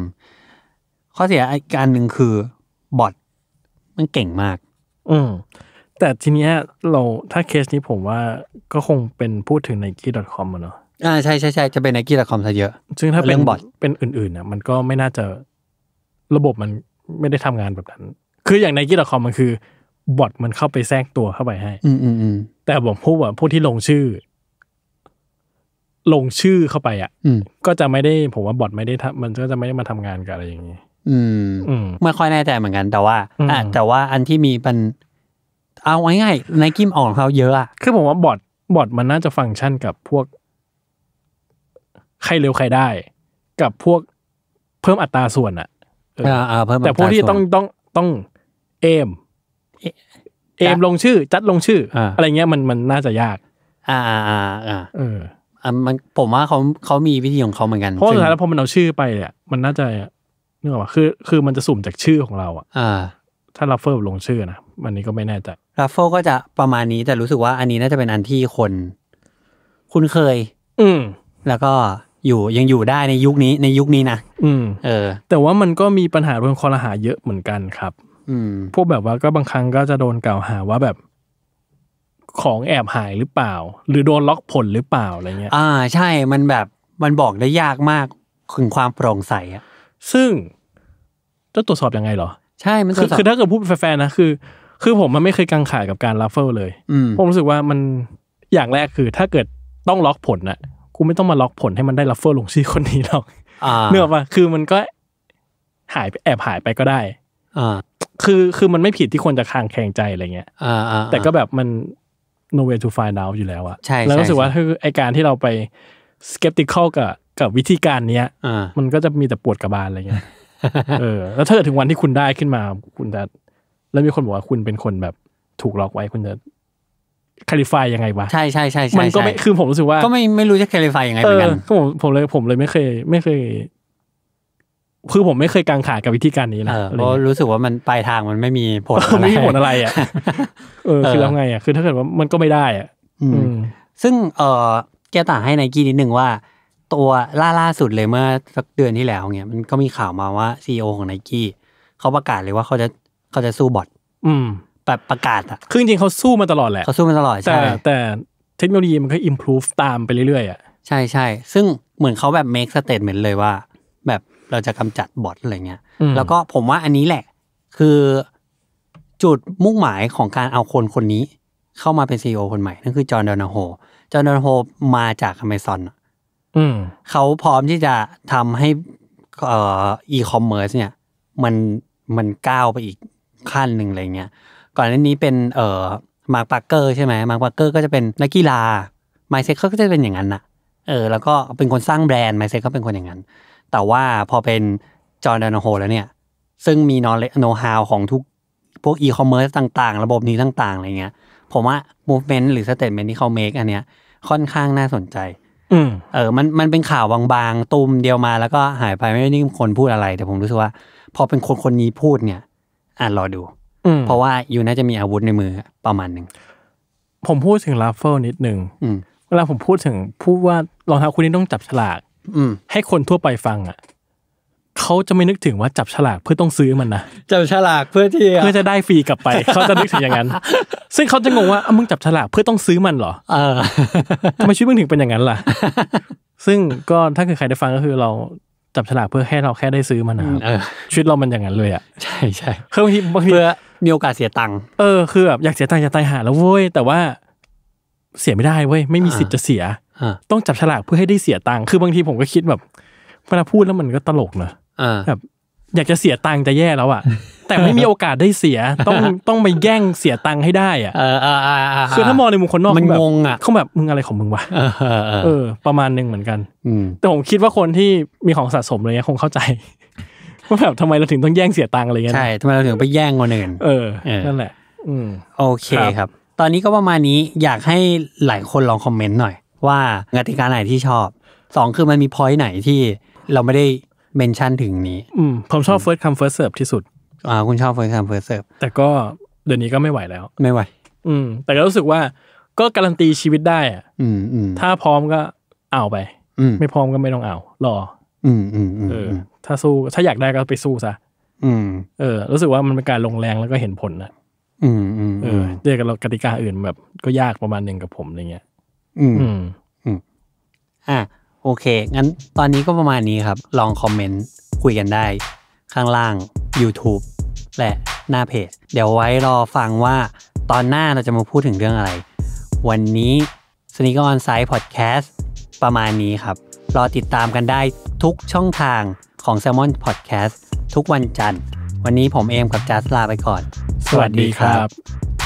ข้อเสียอีกการหนึ่งคือบอทมันเก่งมาก อืม แต่ทีเนี้ยเราถ้าเคสนี้ผมว่าก็คงเป็นพูดถึงในกีดอทคอมมะเนาะอ่าใช่ใช่ใช่จะเป็นไนกีดอทคอมซะเยอะ ซึ่งถ้าเป็นบอทเป็นอื่นๆนะมันก็ไม่น่าจะระบบมันไม่ได้ทำงานแบบนั้นคืออย่างในกีฬาคอมมันคือ บอทมันเข้าไปแทรกตัวเข้าไปให้ อืมอืมแต่ผมพูดว่าพูกที่ลงชื่อ ลงชื่อเข้าไปอ่ะ อืมก็จะไม่ได้ ผมว่าบอทไม่ได้มันก็จะไม่ได้มาทำงานกับอะไรอย่างนี้ อืมอืมไม่ค่อยแน่ใจเหมือนกัน แต่ว่าอ่าแต่ว่าอันที่มีมัน เอาง่ายๆในกิมออกของเขาเยอะอ่ะคือผมว่าบอทบอทมันน่าจะฟังก์ชันกับพวกใครเร็วใครได้ กับพวกเพิ่มอัตราส่วนอ่ะอ่าเพิ่มแต่พวกที่ต้องต้องต้องเอมเอมลงชื่อจัดลงชื่อ อะไรเงี้ยมันมันน่าจะยาก อ่าอ่าอ่าเออมันผมว่าเขาเขามีวิธีของเขาเหมือนกันเพราะสุดท้ายแล้วพอมันเอาชื่อไปเนี่ยมันน่าจะนึกออก่ะคือคือมันจะสุ่มจากชื่อของเราอ่ะถ้ารัฟเฟร์ลงชื่อ นะอันนี้ก็ไม่แน่ใจรัฟเฟร์ก็จะประมาณนี้แต่รู้สึกว่าอันนี้น่าจะเป็นอันที่คน คุ้นเคย อืม แล้วก็อยู่ยังอยู่ได้ในยุคนี้ในยุคนี้นะอืมเออ แต่ว่ามันก็มีปัญหาเรื่องคอรหาเยอะเหมือนกันครับพวกแบบว่าก็บางครั้งก็จะโดนกล่าวหาว่าแบบของแอบหายหรือเปล่า หรือโดนล็อกผลหรือเปล่าอะไรเงี้ย อ่า ใช่มันแบบมันบอกได้ยากมาก ถึงความโปร่งใสอะซึ่งจะตรวจสอบยังไงเหรอ ใช่มันคือคือถ้าเกิดพูดแฟนๆนะคือ คือผมมันไม่เคยกังขากับการลัฟเฟิลเลยผมรู้สึกว่ามันอย่างแรกคือถ้าเกิดต้องล็อกผลนะกูไม่ต้องมาล็อกผลให้มันได้ลัฟเฟิลลงชื่อคนนี้หรอกเนื้อปะคือมันก็หายไปแอบหายไปก็ได้คือคือมันไม่ผิดที่คนจะคางแข่งใจอะไรเงี้ยแต่ก็แบบมัน no way to find out อยู่แล้วอะใช่แล้วรู้สึกว่าคือไอการที่เราไป skeptical กับกับวิธีการเนี้ย มันก็จะมีแต่ปวดกระบาลอะไรเงี้ย เออ แล้วถ้าเกิดถึงวันที่คุณได้ขึ้นมาคุณจะแล้วมีคนบอกว่าคุณเป็นคนแบบถูกล็อกไว้คุณจะคลิฟายยังไงวะใช่ใช่ใช่มันก็ไม่ คือผมรู้สึกว่าก็ไม่ไม่รู้จะคลิฟายยังไงเหมือนกันผมผมเลยผมเลยไม่เคยไม่เคยคือผมไม่เคยกังขากับวิธีการนี้นะเพราะรู้สึกว่ามันปลายทางมันไม่มีผลไม่มีผลอะไรอ่ะเออคือแล้วไงอ่ะคือถ้าเกิดว่ามันก็ไม่ได้อ่ะซึ่งเออแกต่างให้ไนกี้นิดนึงว่า ตัวล่าล่าสุดเลยเมื่อสักเดือนที่แล้วเนี่ยมันก็มีข่าวมาว่าซีอของไนกี้เขาประกาศเลยว่าเขาจะเขาจะสู้บอทอืมแบบประกาศอ่ะคือจริงเขาสู้มาตลอดแหละเขาสู้มาตลอดใช่ แต่เทคโนโลยีมันก็อิมพลูฟตามไปเรื่อยๆอ่ะใช่ใช่ซึ่งเหมือนเขาแบบเมคสเตทเมนต์เลยว่าแบบเราจะกำจัดบอทอะไรเงี้ยแล้วก็ผมว่าอันนี้แหละ คือจุดมุ่งหมายของการเอาคนคนนี้ เข้ามาเป็นซีอคนใหม่ นั่นคือจอร์แดนโฮจอร์แดนโฮมาจากอเมซอนเขาพร้อมที่จะทำให้อีคอมเมิร์ซเนี่ยมันมันก้าวไปอีกขั้นหนึ่งอะไรเงี้ย ก่อนหน้านี้เป็นเอ่อมาร์คปาร์เกอร์ ใช่ไหมมาร์คปาร์เกอร์ก็จะเป็นนักกีฬาไมเซ็ตเขาก็จะเป็นอย่างนั้นน่ะ เออ แล้วก็เป็นคนสร้างแบรนด์ไมเซ็ตก็เป็นคนอย่างนั้นแต่ว่าพอเป็น จอร์แดนโฮแล้วเนี่ยซึ่งมีนอลโนฮาวของทุก พวกอีคอมเมิร์ซต่าง ๆ ระบบนี้ต่างๆอะไรเงี้ย ผมว่า movement หรือสเตตเมนต์ที่เขาเมคอันเนี้ย ค่อนข้างน่าสนใจ อืเออมันมันเป็นข่าวบางๆ ตุ้มเดียวมาแล้วก็หายไป ไม่ได้นี่คนพูดอะไรแต่ผมรู้สึกว่า พอเป็นคนคนนี้พูดเนี่ยอ่านรอดูเพราะว่ายูน่าจะมีอาวุธในมือประมาณหนึ่งผมพูดถึงลาเฟลนิดหนึ่งเวลาผมพูดถึง พูดว่ารองเท้าคู่นี้ต้องจับฉลากให้คนทั่วไปฟังอ่ะเขาจะไม่นึกถึงว่าจับฉลากเพื่อต้องซื้อมันนะจับฉลากเพื่อที่เพื่อจะได้ฟรีกลับไปเขาจะนึกถึงอย่างนั้น ซึ่งเขาจะงงว่ามึงจับฉลากเพื่อต้องซื้อมันเหรอเออทำไมชีวิตมึงถึงเป็นอย่างนั้นล่ะ ซึ่งก็ถ้าเกิดใครได้ฟังก็คือ เราจับฉลากเพื่อแค่เราแค่ได้ซื้อมันนะชีวิตเรามันอย่างนั้นเลยอ่ะใช่ใช่พือบางทีบางทีมีโอกาสเสียตังค์เออคือแบบอยากเสียตังค์อยากตายหาแล้วเว้ยแต่ว่าเสียไม่ได้เว้ยไม่มีสิทธิ์จะเสียต้องจับฉลากเพื่อให้ได้เสียตังค์คือบางทีผมก็คิดแบบเวลาพูดแล้วมันก็ตลกเนอะแบบอยากจะเสียตังค์จะแย่แล้วอ่ะแต่ไม่มีโอกาสได้เสียต้องต้องไปแย่งเสียตังค์ให้ได้อ่ะคือถ้ามองในมุมคนนอกมันงงอ่ะเขาแบบมึงอะไรของมึงวะเออประมาณนึงเหมือนกันแต่ผมคิดว่าคนที่มีของสะสมอะไรเงี้ยคงเข้าใจว่าแบบทำไมเราถึงต้องแย่งเสียตังค์อะไรเงี้ยใช่ทำไมเราถึงไปแย่งคนอื่นเออนั่นแหละ อืมโอเคครับ ตอนนี้ก็ประมาณนี้อยากให้หลายคนลองคอมเมนต์หน่อยว่ากติกาไหนที่ชอบสองคือมันมีพอยต์ไหนที่ เราไม่ได้เมนชั่นถึงนี้ อืมผมชอบ first come first serve ที่สุด อ่า คุณชอบ first come first serve แต่ก็เดี๋ยวนี้ก็ไม่ไหวแล้ว ไม่ไหว อืม แต่ก็รู้สึกว่า ก็การันตีชีวิตได้อ่ะอืมอืมถ้าพร้อมก็เอาไปอืมไม่พร้อมก็ไม่ต้องเอา รอ อืมอืมอืมเออถ้าสู้ถ้าอยากได้ก็ไปสู้ซะอืม เออ รู้สึกว่ามันเป็นการลงแรงแล้วก็เห็นผลนะอืมอืมเออเจอกับกติกาอื่นแบบ ก็ยากประมาณหนึ่งกับผมอะไรเงี้ยอืมอืมอ่ะโอเค งั้นตอนนี้ก็ประมาณนี้ครับ ลองคอมเมนต์ คุยกันได้ข้างล่าง YouTube และหน้าเพจ เดี๋ยวไว้รอฟังว่าตอนหน้าเราจะมาพูดถึงเรื่องอะไร วันนี้สนิกออนไซด์พอดแคสต์ประมาณนี้ครับ รอติดตามกันได้ทุกช่องทางของ s ซ l m o n Podcast ทุกวันจันทร์วันนี้ผมเอมกับจัสลาไปก่อน สวัสดีครับ